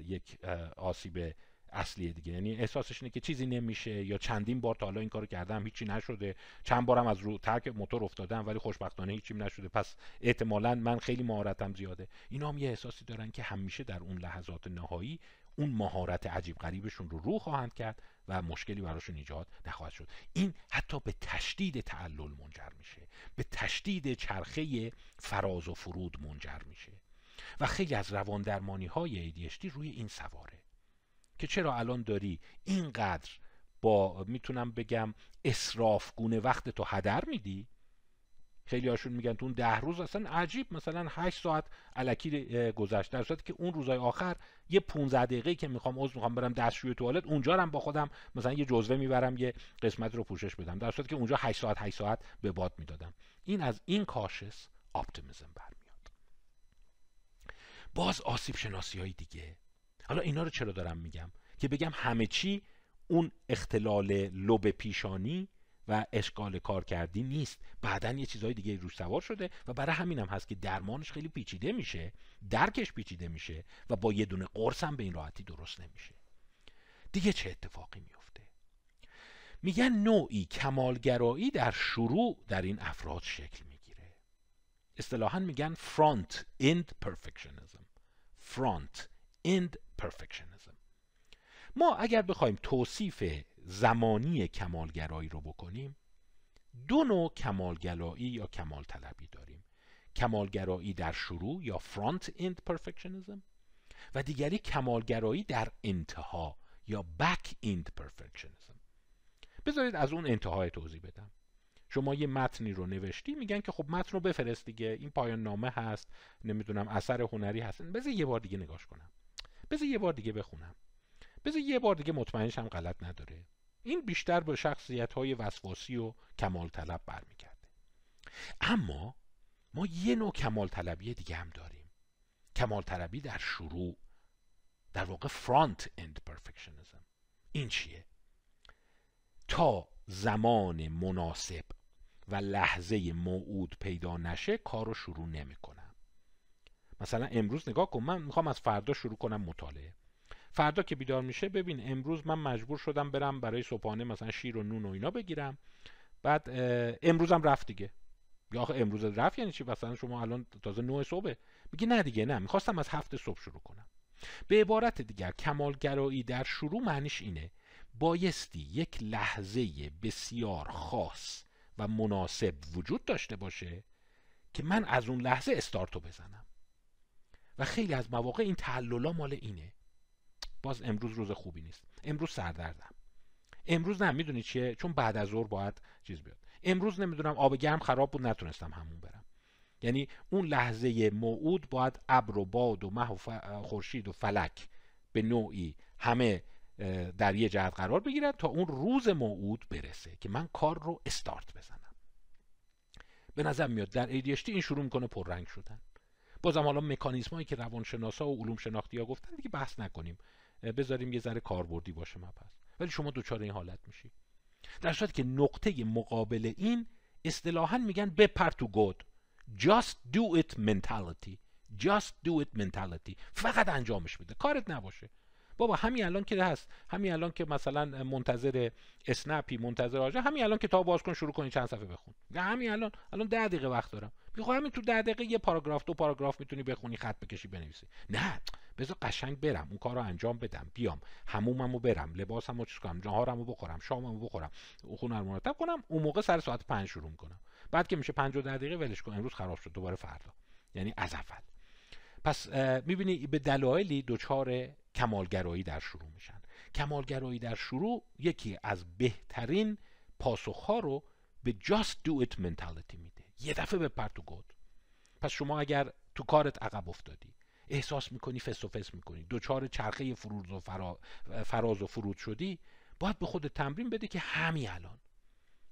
یک آسیب اصلی دیگه یعنی احساسش اینه که چیزی نمیشه یا چندین بار تا حالا این کارو کردم هیچی نشده چند بارم از رو ترک موتور افتادم ولی خوشبختانه هیچی نشده پس احتمالا من خیلی مهارتم زیاده اینا هم یه احساسی دارن که همیشه در اون لحظات نهایی اون مهارت عجیب غریبشون رو رو خواهند کرد و مشکلی براشون ایجاد نخواهد شد این حتی به تشدید تعلل منجر میشه به تشدید چرخه فراز و فرود منجر میشه و خیلی از روان درمانی های ADHD روی این سواره که چرا الان داری اینقدر با میتونم بگم اسراف گونه وقت تو هدر میدی خیلی هاشون میگن تو اون ده روز اصلا عجیب مثلا 8 ساعت علکی گذشت در صورتی که اون روزهای آخر یه 15 دقیقه که میخوام عضو میخوام برم دستشوی توالت اونجا هم با خودم مثلا یه جزوه میبرم یه قسمت رو پوشش بدم در صورتی که اونجا 8 ساعت 8 ساعت به باد میدادم این از این کاشس اپتیمیزم برمیاد باز آسیب شناسی های دیگه حالا اینا رو چرا دارم میگم که بگم همه چی اون اختلال لب پیشانی و اشکال کار کردی نیست بعدا یه چیزهای دیگه روش سوار شده و برای همینم هم هست که درمانش خیلی پیچیده میشه درکش پیچیده میشه و با یه دونه قرص هم به این راحتی درست نمیشه دیگه چه اتفاقی میفته میگن نوعی کمالگرایی در شروع در این افراد شکل میگیره اصطلاحا میگن فرانت اند پرفکشنیسم فرانت اند پرفکشنیسم ما اگر بخوایم توصیف زمانی کمالگرایی رو بکنیم دو نوع کمالگرایی یا کمال طلبی داریم کمالگرایی در شروع یا فرانت اند پرفکشنیزم و دیگری کمالگرایی در انتها یا بک اند پرفکشنیزم بذارید از اون انتهای توضیح بدم شما یه متنی رو نوشتی میگن که خب متن رو بفرست دیگه این پایان نامه هست نمیدونم اثر هنری هست بذار یه بار دیگه نگاش کنم بذار یه بار دیگه بخونم بذار یه بار دیگه مطمئنشم غلط نداره این بیشتر به شخصیت های وسواسی و کمال طلب برمیگرده اما ما یه نوع کمال طلبی دیگه هم داریم کمال طلبی در شروع در واقع فرانت اند پرفکشنزم این چیه تا زمان مناسب و لحظه موعود پیدا نشه کار رو شروع نمیکنم مثلا امروز نگاه کن من میخوام از فردا شروع کنم مطالعه فردا که بیدار میشه ببین امروز من مجبور شدم برم برای صبحانه مثلا شیر و نون و اینا بگیرم بعد امروزم رفت دیگه یا آخه امروز رفت یعنی چی مثلا شما الان تازه 9 صبحه میگی نه دیگه نه میخواستم از هفته صبح شروع کنم به عبارت دیگر کمالگرایی در شروع معنیش اینه بایستی یک لحظه بسیار خاص و مناسب وجود داشته باشه که من از اون لحظه استارتو بزنم و خیلی از مواقع این تعللا مال اینه باز امروز روز خوبی نیست امروز سردردم امروز نه میدونی چیه چون بعد از ظهر باید چیز بیاد امروز نمیدونم آب گرم خراب بود نتونستم همون برم یعنی اون لحظه موعود باید ابر و باد و مه و خورشید و فلک به نوعی همه در یه جهت قرار بگیرن تا اون روز موعود برسه که من کار رو استارت بزنم به نظر میاد در ADHD این شروع میکنه پررنگ شدن بازم حالا مکانیزمایی که روانشناسا و علوم شناختی ها گفتن دیگه بحث نکنیم بذاریم یه ذره کاربردی باشه مبحث ولی شما دوچار این حالت میشی در صورتی که نقطه مقابل این اصطلاحا میگن بپر تو گود just do it mentality just do it mentality فقط انجامش بده کارت نباشه بابا همین الان که هست همین الان که مثلا منتظر اسنپی منتظر آجا همین الان کتاب باز کن شروع کنی چند صفحه بخون همین الان الان ده دقیقه وقت دارم میخوام همین تو ده دقیقه یه پاراگراف دو پاراگراف میتونی بخونی خط بکشی بنویسی نه بذار قشنگ برم اون کار رو انجام بدم بیام رو برم لباسمو چیز کنم رو بخورم شاممو بخورم خونه رو مرتب کنم اون موقع سر ساعت پنج شروع میکنم بعد که میشه در دقیقه ولش کن امروز خراب شد دوباره فردا یعنی از اول پس میبینی به دلایلی دچار کمالگرایی در شروع میشن کمالگرایی در شروع یکی از بهترین پاسخها رو به just do it mentality میده یه دفعه به پرتو گود پس شما اگر تو کارت عقب افتادی احساس میکنی فس و فس میکنی دوچار چرخه فروز و فراز و فرود شدی باید به خود تمرین بده که همین الان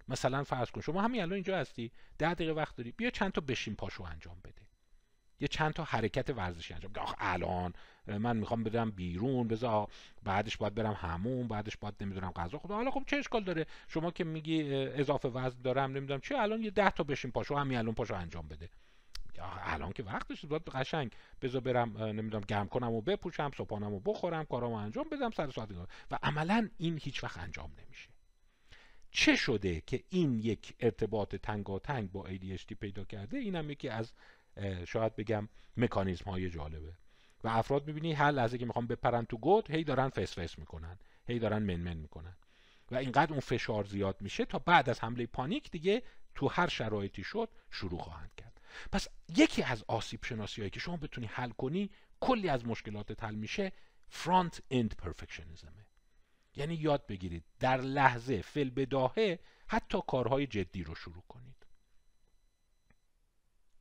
مثلا فرض کن شما همین الان اینجا هستی ده دقیقه وقت داری بیا چند تا بشین پاشو انجام بده یه چند تا حرکت ورزشی انجام آخ الان من میخوام بدم بیرون بذار بعدش باید برم همون بعدش باید نمیدونم غذا خدا حالا خب چه اشکال داره شما که میگی اضافه وزن دارم نمیدونم چی الان یه ده تا بشین پاشو همین الان پاشو انجام بده الان که وقتش باید قشنگ بذار برم نمیدونم گرم کنم و بپوشم سپانم و بخورم کارامو انجام بدم سر ساعت و عملا این هیچ وقت انجام نمیشه چه شده که این یک ارتباط تنگاتنگ با ADHD پیدا کرده اینم یکی از شاید بگم مکانیزم های جالبه و افراد میبینی هر لحظه که میخوام بپرن تو گود هی دارن فس فس میکنن هی دارن منمن میکنن و اینقدر اون فشار زیاد میشه تا بعد از حمله پانیک دیگه تو هر شرایطی شد شروع خواهند کرد پس یکی از آسیب شناسی هایی که شما بتونی حل کنی کلی از مشکلات حل میشه فرانت اند پرفکشنیزمه یعنی یاد بگیرید در لحظه فل بداهه حتی کارهای جدی رو شروع کنید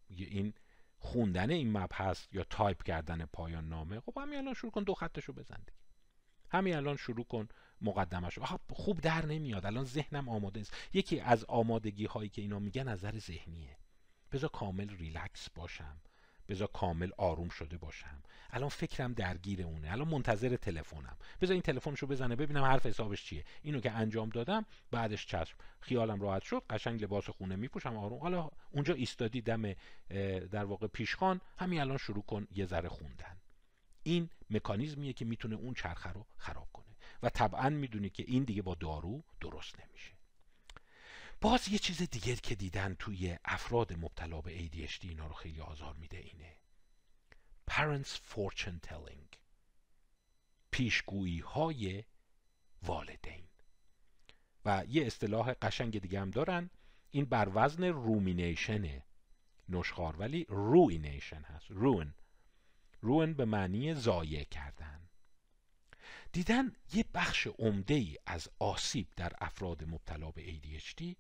این خوندن این مبحث یا تایپ کردن پایان نامه خب همین الان شروع کن دو خطشو بزن دیگه همین الان شروع کن مقدمش رو خوب در نمیاد الان ذهنم آماده نیست یکی از آمادگی هایی که اینا میگن نظر ذهنیه بذار کامل ریلکس باشم بذار کامل آروم شده باشم الان فکرم درگیر اونه الان منتظر تلفنم بذار این تلفنشو بزنه ببینم حرف حسابش چیه اینو که انجام دادم بعدش چشم خیالم راحت شد قشنگ لباس خونه میپوشم آروم حالا اونجا ایستادی دم در واقع پیشخان همین الان شروع کن یه ذره خوندن این مکانیزمیه که میتونه اون چرخه رو خراب کنه و طبعا میدونی که این دیگه با دارو درست نمیشه باز یه چیز دیگه که دیدن توی افراد مبتلا به ADHD اینا رو خیلی آزار میده اینه parents fortune telling پیشگویی های والدین و یه اصطلاح قشنگ دیگه هم دارن این بر وزن رومینیشن نشخار ولی روینیشن هست روین روین به معنی زایه کردن دیدن یه بخش عمده ای از آسیب در افراد مبتلا به ADHD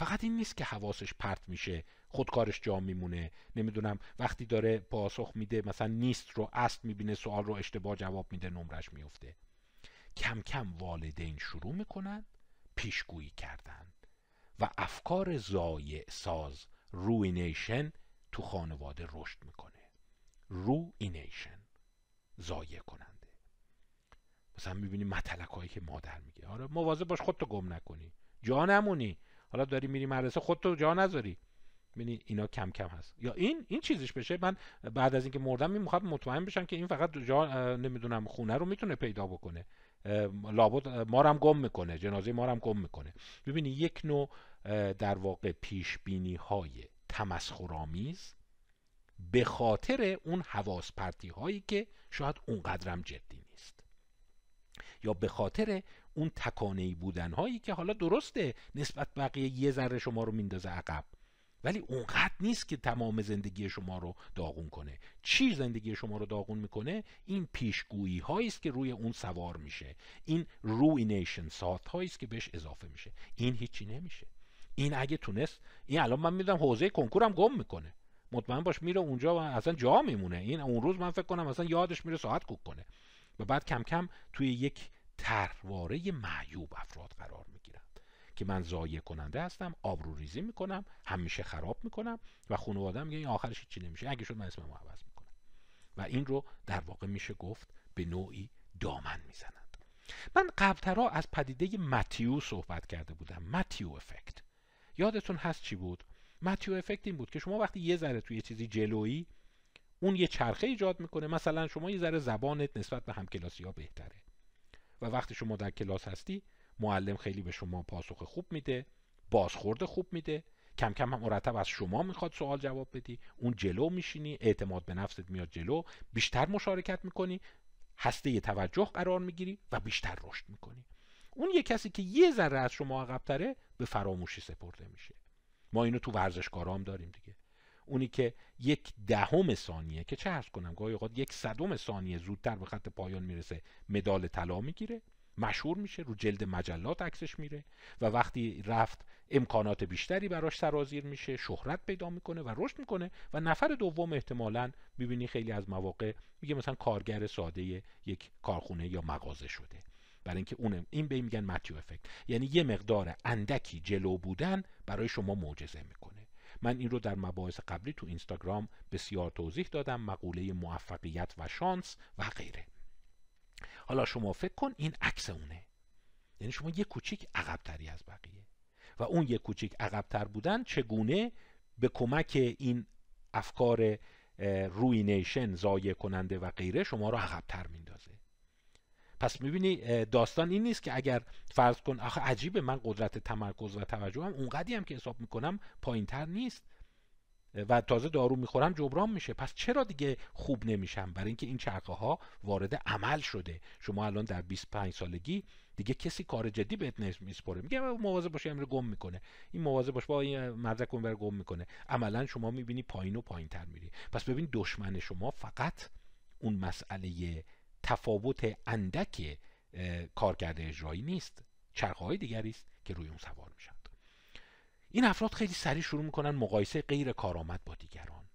فقط این نیست که حواسش پرت میشه خودکارش جا میمونه نمیدونم وقتی داره پاسخ میده مثلا نیست رو است میبینه سوال رو اشتباه جواب میده نمرش میفته کم کم والدین شروع میکنن پیشگویی کردن و افکار زایع ساز روینیشن تو خانواده رشد میکنه روینیشن زایع کننده مثلا میبینی متلک هایی که مادر میگه آره مواظب باش خودتو گم نکنی جا نمونی حالا داری میری مدرسه خودتو جا نذاری یعنی اینا کم کم هست یا این این چیزش بشه من بعد از اینکه مردم این میخوام مطمئن بشم که این فقط جا نمیدونم خونه رو میتونه پیدا بکنه لابد مارم گم میکنه جنازه مارم گم میکنه ببینی یک نوع در واقع پیش بینی های تمسخرآمیز به خاطر اون حواس هایی که شاید اونقدرم جدی نیست یا به خاطر اون ای بودن هایی که حالا درسته نسبت بقیه یه ذره شما رو میندازه عقب ولی اونقدر نیست که تمام زندگی شما رو داغون کنه چی زندگی شما رو داغون میکنه این پیشگویی هایی است که روی اون سوار میشه این روینیشن سات هایی است که بهش اضافه میشه این هیچی نمیشه این اگه تونست این الان من میدونم حوزه کنکورم گم میکنه مطمئن باش میره اونجا و اصلا جا میمونه این اون روز من فکر کنم اصلا یادش میره ساعت کوک کنه و بعد کم کم توی یک ترواره معیوب افراد قرار میگیرم که من زایه کننده هستم آبروریزی میکنم همیشه خراب میکنم و خانواده میگه این آخرش چی نمیشه اگه شد من اسممو عوض میکنم و این رو در واقع میشه گفت به نوعی دامن میزنند من قبلترا از پدیده متیو صحبت کرده بودم متیو افکت یادتون هست چی بود متیو افکت این بود که شما وقتی یه ذره توی یه چیزی جلویی اون یه چرخه ایجاد میکنه مثلا شما یه ذره زبانت نسبت به همکلاسی بهتره و وقتی شما در کلاس هستی معلم خیلی به شما پاسخ خوب میده بازخورد خوب میده کم کم هم مرتب از شما میخواد سوال جواب بدی اون جلو میشینی اعتماد به نفست میاد جلو بیشتر مشارکت میکنی هسته توجه قرار میگیری و بیشتر رشد میکنی اون یه کسی که یه ذره از شما عقبتره به فراموشی سپرده میشه ما اینو تو ورزشکارا داریم دیگه اونی که یک دهم ثانیه که چه ارز کنم گاهی اوقات یک صدم ثانیه زودتر به خط پایان میرسه مدال طلا میگیره مشهور میشه رو جلد مجلات عکسش میره و وقتی رفت امکانات بیشتری براش سرازیر میشه شهرت پیدا میکنه و رشد میکنه و نفر دوم احتمالا میبینی خیلی از مواقع میگه مثلا کارگر ساده یک کارخونه یا مغازه شده برای اینکه اون این به میگن متیو افکت یعنی یه مقدار اندکی جلو بودن برای شما معجزه میکنه من این رو در مباحث قبلی تو اینستاگرام بسیار توضیح دادم مقوله موفقیت و شانس و غیره حالا شما فکر کن این عکس اونه یعنی شما یه کوچیک عقبتری از بقیه و اون یه کوچیک عقبتر بودن چگونه به کمک این افکار روینیشن زایه کننده و غیره شما رو عقبتر میندازه پس میبینی داستان این نیست که اگر فرض کن آخه عجیبه من قدرت تمرکز و توجهم اونقدی هم که حساب میکنم تر نیست و تازه دارو میخورم جبران میشه پس چرا دیگه خوب نمیشم برای اینکه این چرخه ها وارد عمل شده شما الان در 25 سالگی دیگه کسی کار جدی بهت میسپره میگه مواظب باشه امر گم میکنه این مواظب باش با این مدرک بر گم میکنه عملا شما میبینی پایین و پایین تر میری پس ببین دشمن شما فقط اون مسئله تفاوت اندک کارکرد اجرایی نیست چرخه های دیگری است که روی اون سوار میشند این افراد خیلی سریع شروع میکنن مقایسه غیر کارآمد با دیگران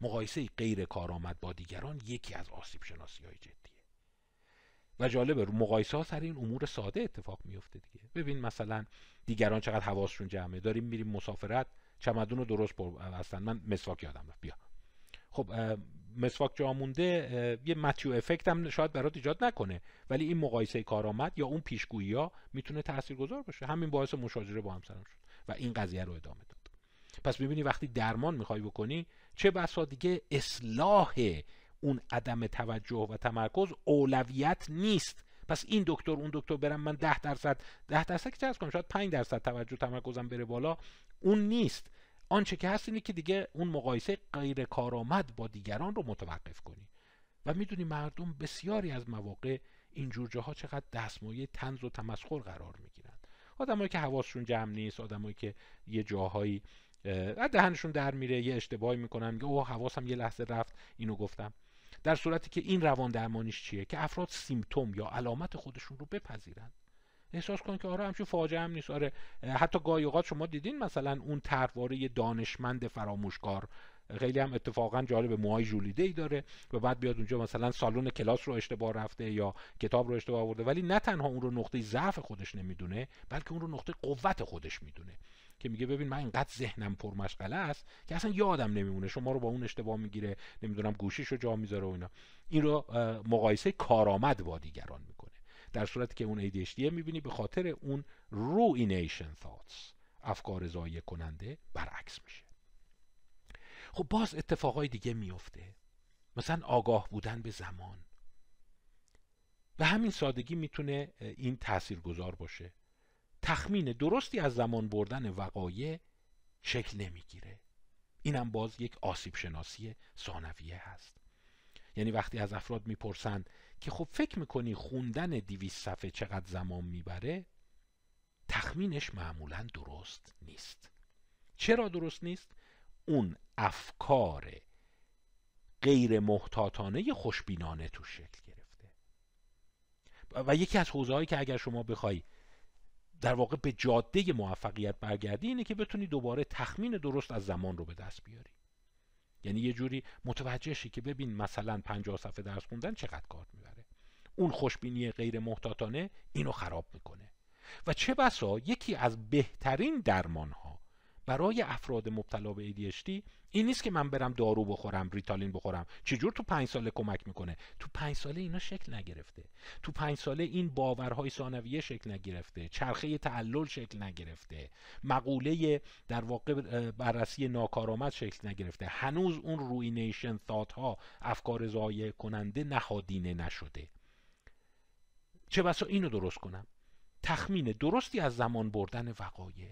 مقایسه غیر کارآمد با دیگران یکی از آسیب شناسی های جدیه و جالبه رو مقایسه ها سر این امور ساده اتفاق میفته دیگه ببین مثلا دیگران چقدر حواسشون جمعه داریم میریم مسافرت چمدون رو درست هستن من مسواک یادم رفت بیا خب مسواک جا مونده یه متیو افکت هم شاید برات ایجاد نکنه ولی این مقایسه کارآمد یا اون پیشگویی ها میتونه تاثیرگذار باشه همین باعث مشاجره با همسرم شد و این قضیه رو ادامه داد پس ببینی وقتی درمان میخوای بکنی چه بسا دیگه اصلاح اون عدم توجه و تمرکز اولویت نیست پس این دکتر اون دکتر برم من ده درصد ده درصد که کنم شاید پنج درصد توجه تمرکزم بره بالا اون نیست آنچه که هست اینه که دیگه اون مقایسه غیر کارآمد با دیگران رو متوقف کنی و میدونی مردم بسیاری از مواقع این جاها چقدر دستمایه تنز و تمسخر قرار میگیرند. آدمایی که حواسشون جمع نیست آدمایی که یه جاهایی دهنشون در میره یه اشتباهی میکنن میگه اوه حواسم یه لحظه رفت اینو گفتم در صورتی که این روان درمانیش چیه که افراد سیمتوم یا علامت خودشون رو بپذیرند احساس کن که آره همچین فاجعه هم نیست آره حتی گاهی اوقات شما دیدین مثلا اون طرحواره دانشمند فراموشکار خیلی هم اتفاقا جالب موهای ژولیده ای داره و بعد بیاد اونجا مثلا سالن کلاس رو اشتباه رفته یا کتاب رو اشتباه آورده ولی نه تنها اون رو نقطه ضعف خودش نمیدونه بلکه اون رو نقطه قوت خودش میدونه که میگه ببین من اینقدر ذهنم پرمشغله است که اصلا یادم نمیمونه شما رو با اون اشتباه میگیره نمیدونم گوشیشو جا میذاره و اینا این رو مقایسه کارآمد با دیگران میکنه در صورتی که اون ADHD میبینی به خاطر اون ruination thoughts افکار زایه کننده برعکس میشه خب باز اتفاقای دیگه میفته مثلا آگاه بودن به زمان و همین سادگی میتونه این تأثیر گذار باشه تخمین درستی از زمان بردن وقایع شکل نمیگیره اینم باز یک آسیب شناسی ثانویه هست یعنی وقتی از افراد میپرسند که خب فکر میکنی خوندن دیویس صفحه چقدر زمان میبره تخمینش معمولا درست نیست چرا درست نیست؟ اون افکار غیر محتاطانه خوشبینانه تو شکل گرفته و یکی از حوزه که اگر شما بخوای در واقع به جاده موفقیت برگردی اینه که بتونی دوباره تخمین درست از زمان رو به دست بیاری یعنی یه جوری متوجه شی که ببین مثلا 50 صفحه درس خوندن چقدر کار میبره اون خوشبینی غیر محتاطانه اینو خراب میکنه و چه بسا یکی از بهترین درمان ها برای افراد مبتلا به ADHD این نیست که من برم دارو بخورم ریتالین بخورم چجور تو پنج ساله کمک میکنه تو پنج ساله اینا شکل نگرفته تو پنج ساله این باورهای ثانویه شکل نگرفته چرخه تعلل شکل نگرفته مقوله در واقع بررسی ناکارآمد شکل نگرفته هنوز اون روینیشن ثات ها افکار ضایع کننده نهادینه نشده چه بسا اینو درست کنم تخمین درستی از زمان بردن وقایع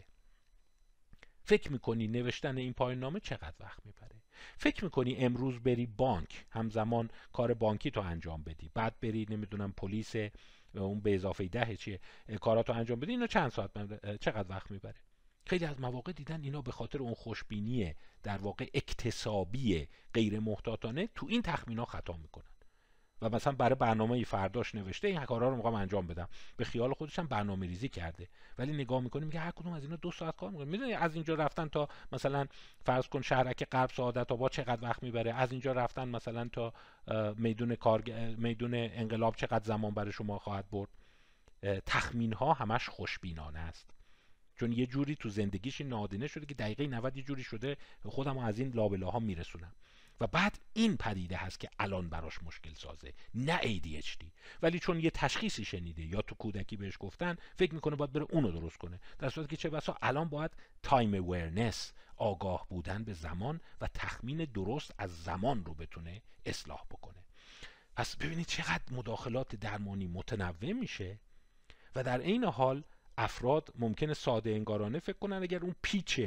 فکر میکنی نوشتن این پایان نامه چقدر وقت میبره فکر میکنی امروز بری بانک همزمان کار بانکی تو انجام بدی بعد بری نمیدونم پلیس اون به اضافه ده چیه کاراتو انجام بدی اینو چند ساعت چقدر وقت میبره خیلی از مواقع دیدن اینا به خاطر اون خوشبینیه در واقع اکتسابی غیر محتاطانه تو این تخمینا خطا میکنن و مثلا برای برنامه فرداش نوشته این کارا رو میخوام انجام بدم به خیال خودش هم برنامه ریزی کرده ولی نگاه میکنه میگه هر کدوم از اینا دو ساعت کار میکنه میدونی از اینجا رفتن تا مثلا فرض کن شهرک غرب سعادت آباد چقدر وقت میبره از اینجا رفتن مثلا تا میدون کار میدون انقلاب چقدر زمان برای شما خواهد برد تخمین ها همش خوشبینانه است چون یه جوری تو زندگیش نادینه شده که دقیقه 90 یه جوری شده خودم از این لابلاها میرسونم و بعد این پدیده هست که الان براش مشکل سازه نه ADHD ولی چون یه تشخیصی شنیده یا تو کودکی بهش گفتن فکر میکنه باید بره اونو درست کنه در صورتی که چه بسا الان باید تایم اورنس آگاه بودن به زمان و تخمین درست از زمان رو بتونه اصلاح بکنه پس ببینید چقدر مداخلات درمانی متنوع میشه و در عین حال افراد ممکنه ساده انگارانه فکر کنن اگر اون پیچ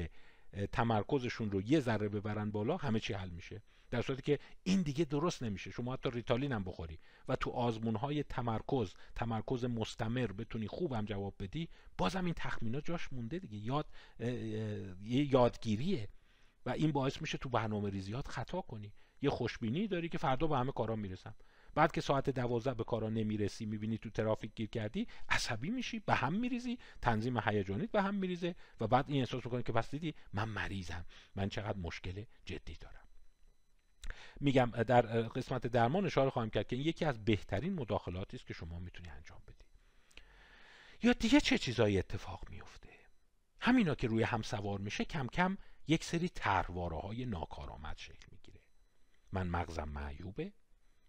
تمرکزشون رو یه ذره ببرن بالا همه چی حل میشه در صورتی که این دیگه درست نمیشه شما حتی ریتالین هم بخوری و تو آزمون های تمرکز تمرکز مستمر بتونی خوب هم جواب بدی بازم این تخمینا جاش مونده دیگه یاد یه یادگیریه و این باعث میشه تو برنامه ریزیات خطا کنی یه خوشبینی داری که فردا به همه کارا میرسم بعد که ساعت دوازده به کارا نمیرسی میبینی تو ترافیک گیر کردی عصبی میشی به هم میریزی تنظیم هیجانیت به هم میریزه و بعد این احساس میکنی که پس دیدی من مریضم من چقدر مشکل جدی دارم میگم در قسمت درمان اشاره خواهم کرد که این یکی از بهترین مداخلاتی است که شما میتونی انجام بدی یا دیگه چه چیزایی اتفاق میفته همینا که روی هم سوار میشه کم کم یک سری ترواره های ناکارآمد شکل میگیره من مغزم معیوبه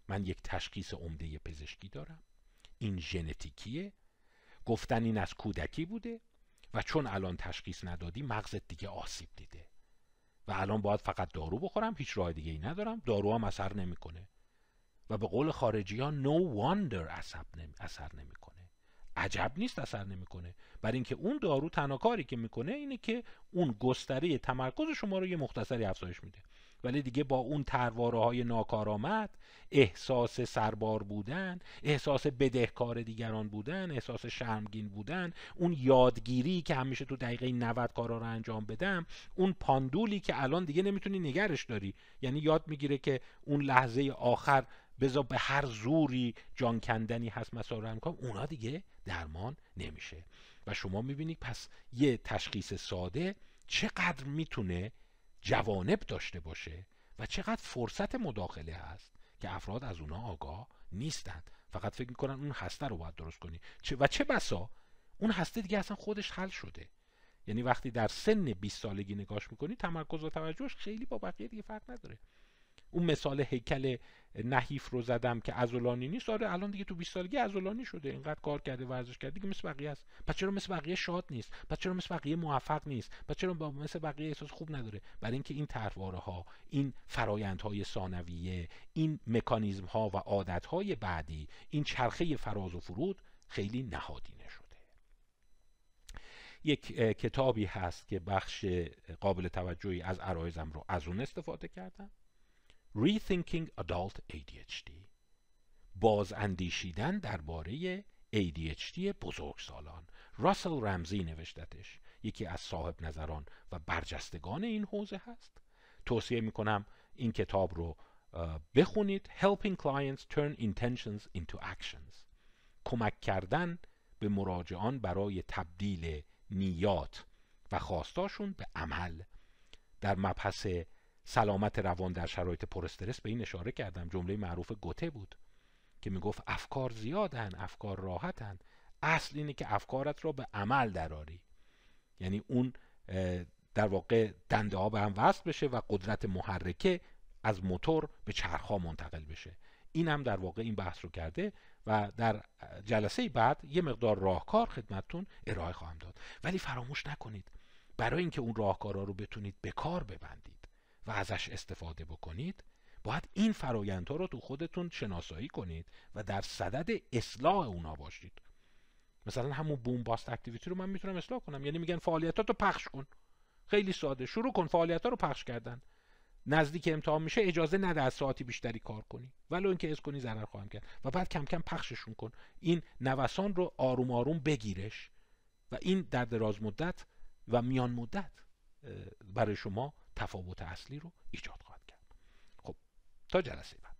من یک تشخیص عمده پزشکی دارم این ژنتیکیه گفتن این از کودکی بوده و چون الان تشخیص ندادی مغزت دیگه آسیب دیده و الان باید فقط دارو بخورم هیچ راه دیگه ای ندارم دارو هم اثر نمیکنه و به قول خارجی ها no واندر اثر, نمی... اثر نمیکنه عجب نیست اثر نمیکنه برای اینکه اون دارو تنها کاری که میکنه اینه که اون گستره تمرکز شما رو یه مختصری افزایش میده ولی دیگه با اون ترواره های ناکارآمد احساس سربار بودن احساس بدهکار دیگران بودن احساس شرمگین بودن اون یادگیری که همیشه تو دقیقه 90 کارا رو انجام بدم اون پاندولی که الان دیگه نمیتونی نگرش داری یعنی یاد میگیره که اون لحظه آخر بزا به هر زوری جان کندنی هست هم کام اونها دیگه درمان نمیشه و شما میبینید پس یه تشخیص ساده چقدر میتونه جوانب داشته باشه و چقدر فرصت مداخله هست که افراد از اونها آگاه نیستند فقط فکر میکنن اون هسته رو باید درست کنی چه و چه بسا اون هسته دیگه اصلا خودش حل شده یعنی وقتی در سن 20 سالگی نگاش میکنی تمرکز و توجهش خیلی با بقیه دیگه فرق نداره اون مثال هیکل نحیف رو زدم که ازولانی نیست آره الان دیگه تو 20 سالگی ازولانی شده اینقدر کار کرده ورزش کرده دیگه مثل بقیه است پس چرا مثل بقیه شاد نیست پس چرا مثل بقیه موفق نیست پس چرا با مثل بقیه احساس خوب نداره برای اینکه این طرحواره ها این های ثانویه این مکانیزم ها و عادت های بعدی این چرخه فراز و فرود خیلی نهادینه شده یک کتابی هست که بخش قابل توجهی از عرایزم رو از اون استفاده کردم Rethinking Adult ADHD باز اندیشیدن درباره ADHD بزرگسالان راسل رمزی نوشتتش یکی از صاحب نظران و برجستگان این حوزه هست توصیه میکنم این کتاب رو بخونید Helping Clients Turn Intentions into Actions کمک کردن به مراجعان برای تبدیل نیات و خواستاشون به عمل در مبحث سلامت روان در شرایط پر استرس به این اشاره کردم جمله معروف گوته بود که میگفت افکار زیادن افکار راحتن اصل اینه که افکارت را به عمل دراری یعنی اون در واقع دنده ها به هم وصل بشه و قدرت محرکه از موتور به چرخ منتقل بشه این هم در واقع این بحث رو کرده و در جلسه بعد یه مقدار راهکار خدمتتون ارائه خواهم داد ولی فراموش نکنید برای اینکه اون راهکارا رو بتونید به کار ببندید و ازش استفاده بکنید باید این فرایندها رو تو خودتون شناسایی کنید و در صدد اصلاح اونا باشید مثلا همون بوم اکتیویتی رو من میتونم اصلاح کنم یعنی میگن فعالیتات رو پخش کن خیلی ساده شروع کن فعالیتها رو پخش کردن نزدیک امتحان میشه اجازه نده از ساعتی بیشتری کار کنی ولو اینکه از کنی ضرر خواهم کرد و بعد کم کم پخششون کن این نوسان رو آروم آروم بگیرش و این در دراز مدت و میان مدت برای شما تفاوت اصلی رو ایجاد خواهد کرد خب تا جلسه بعد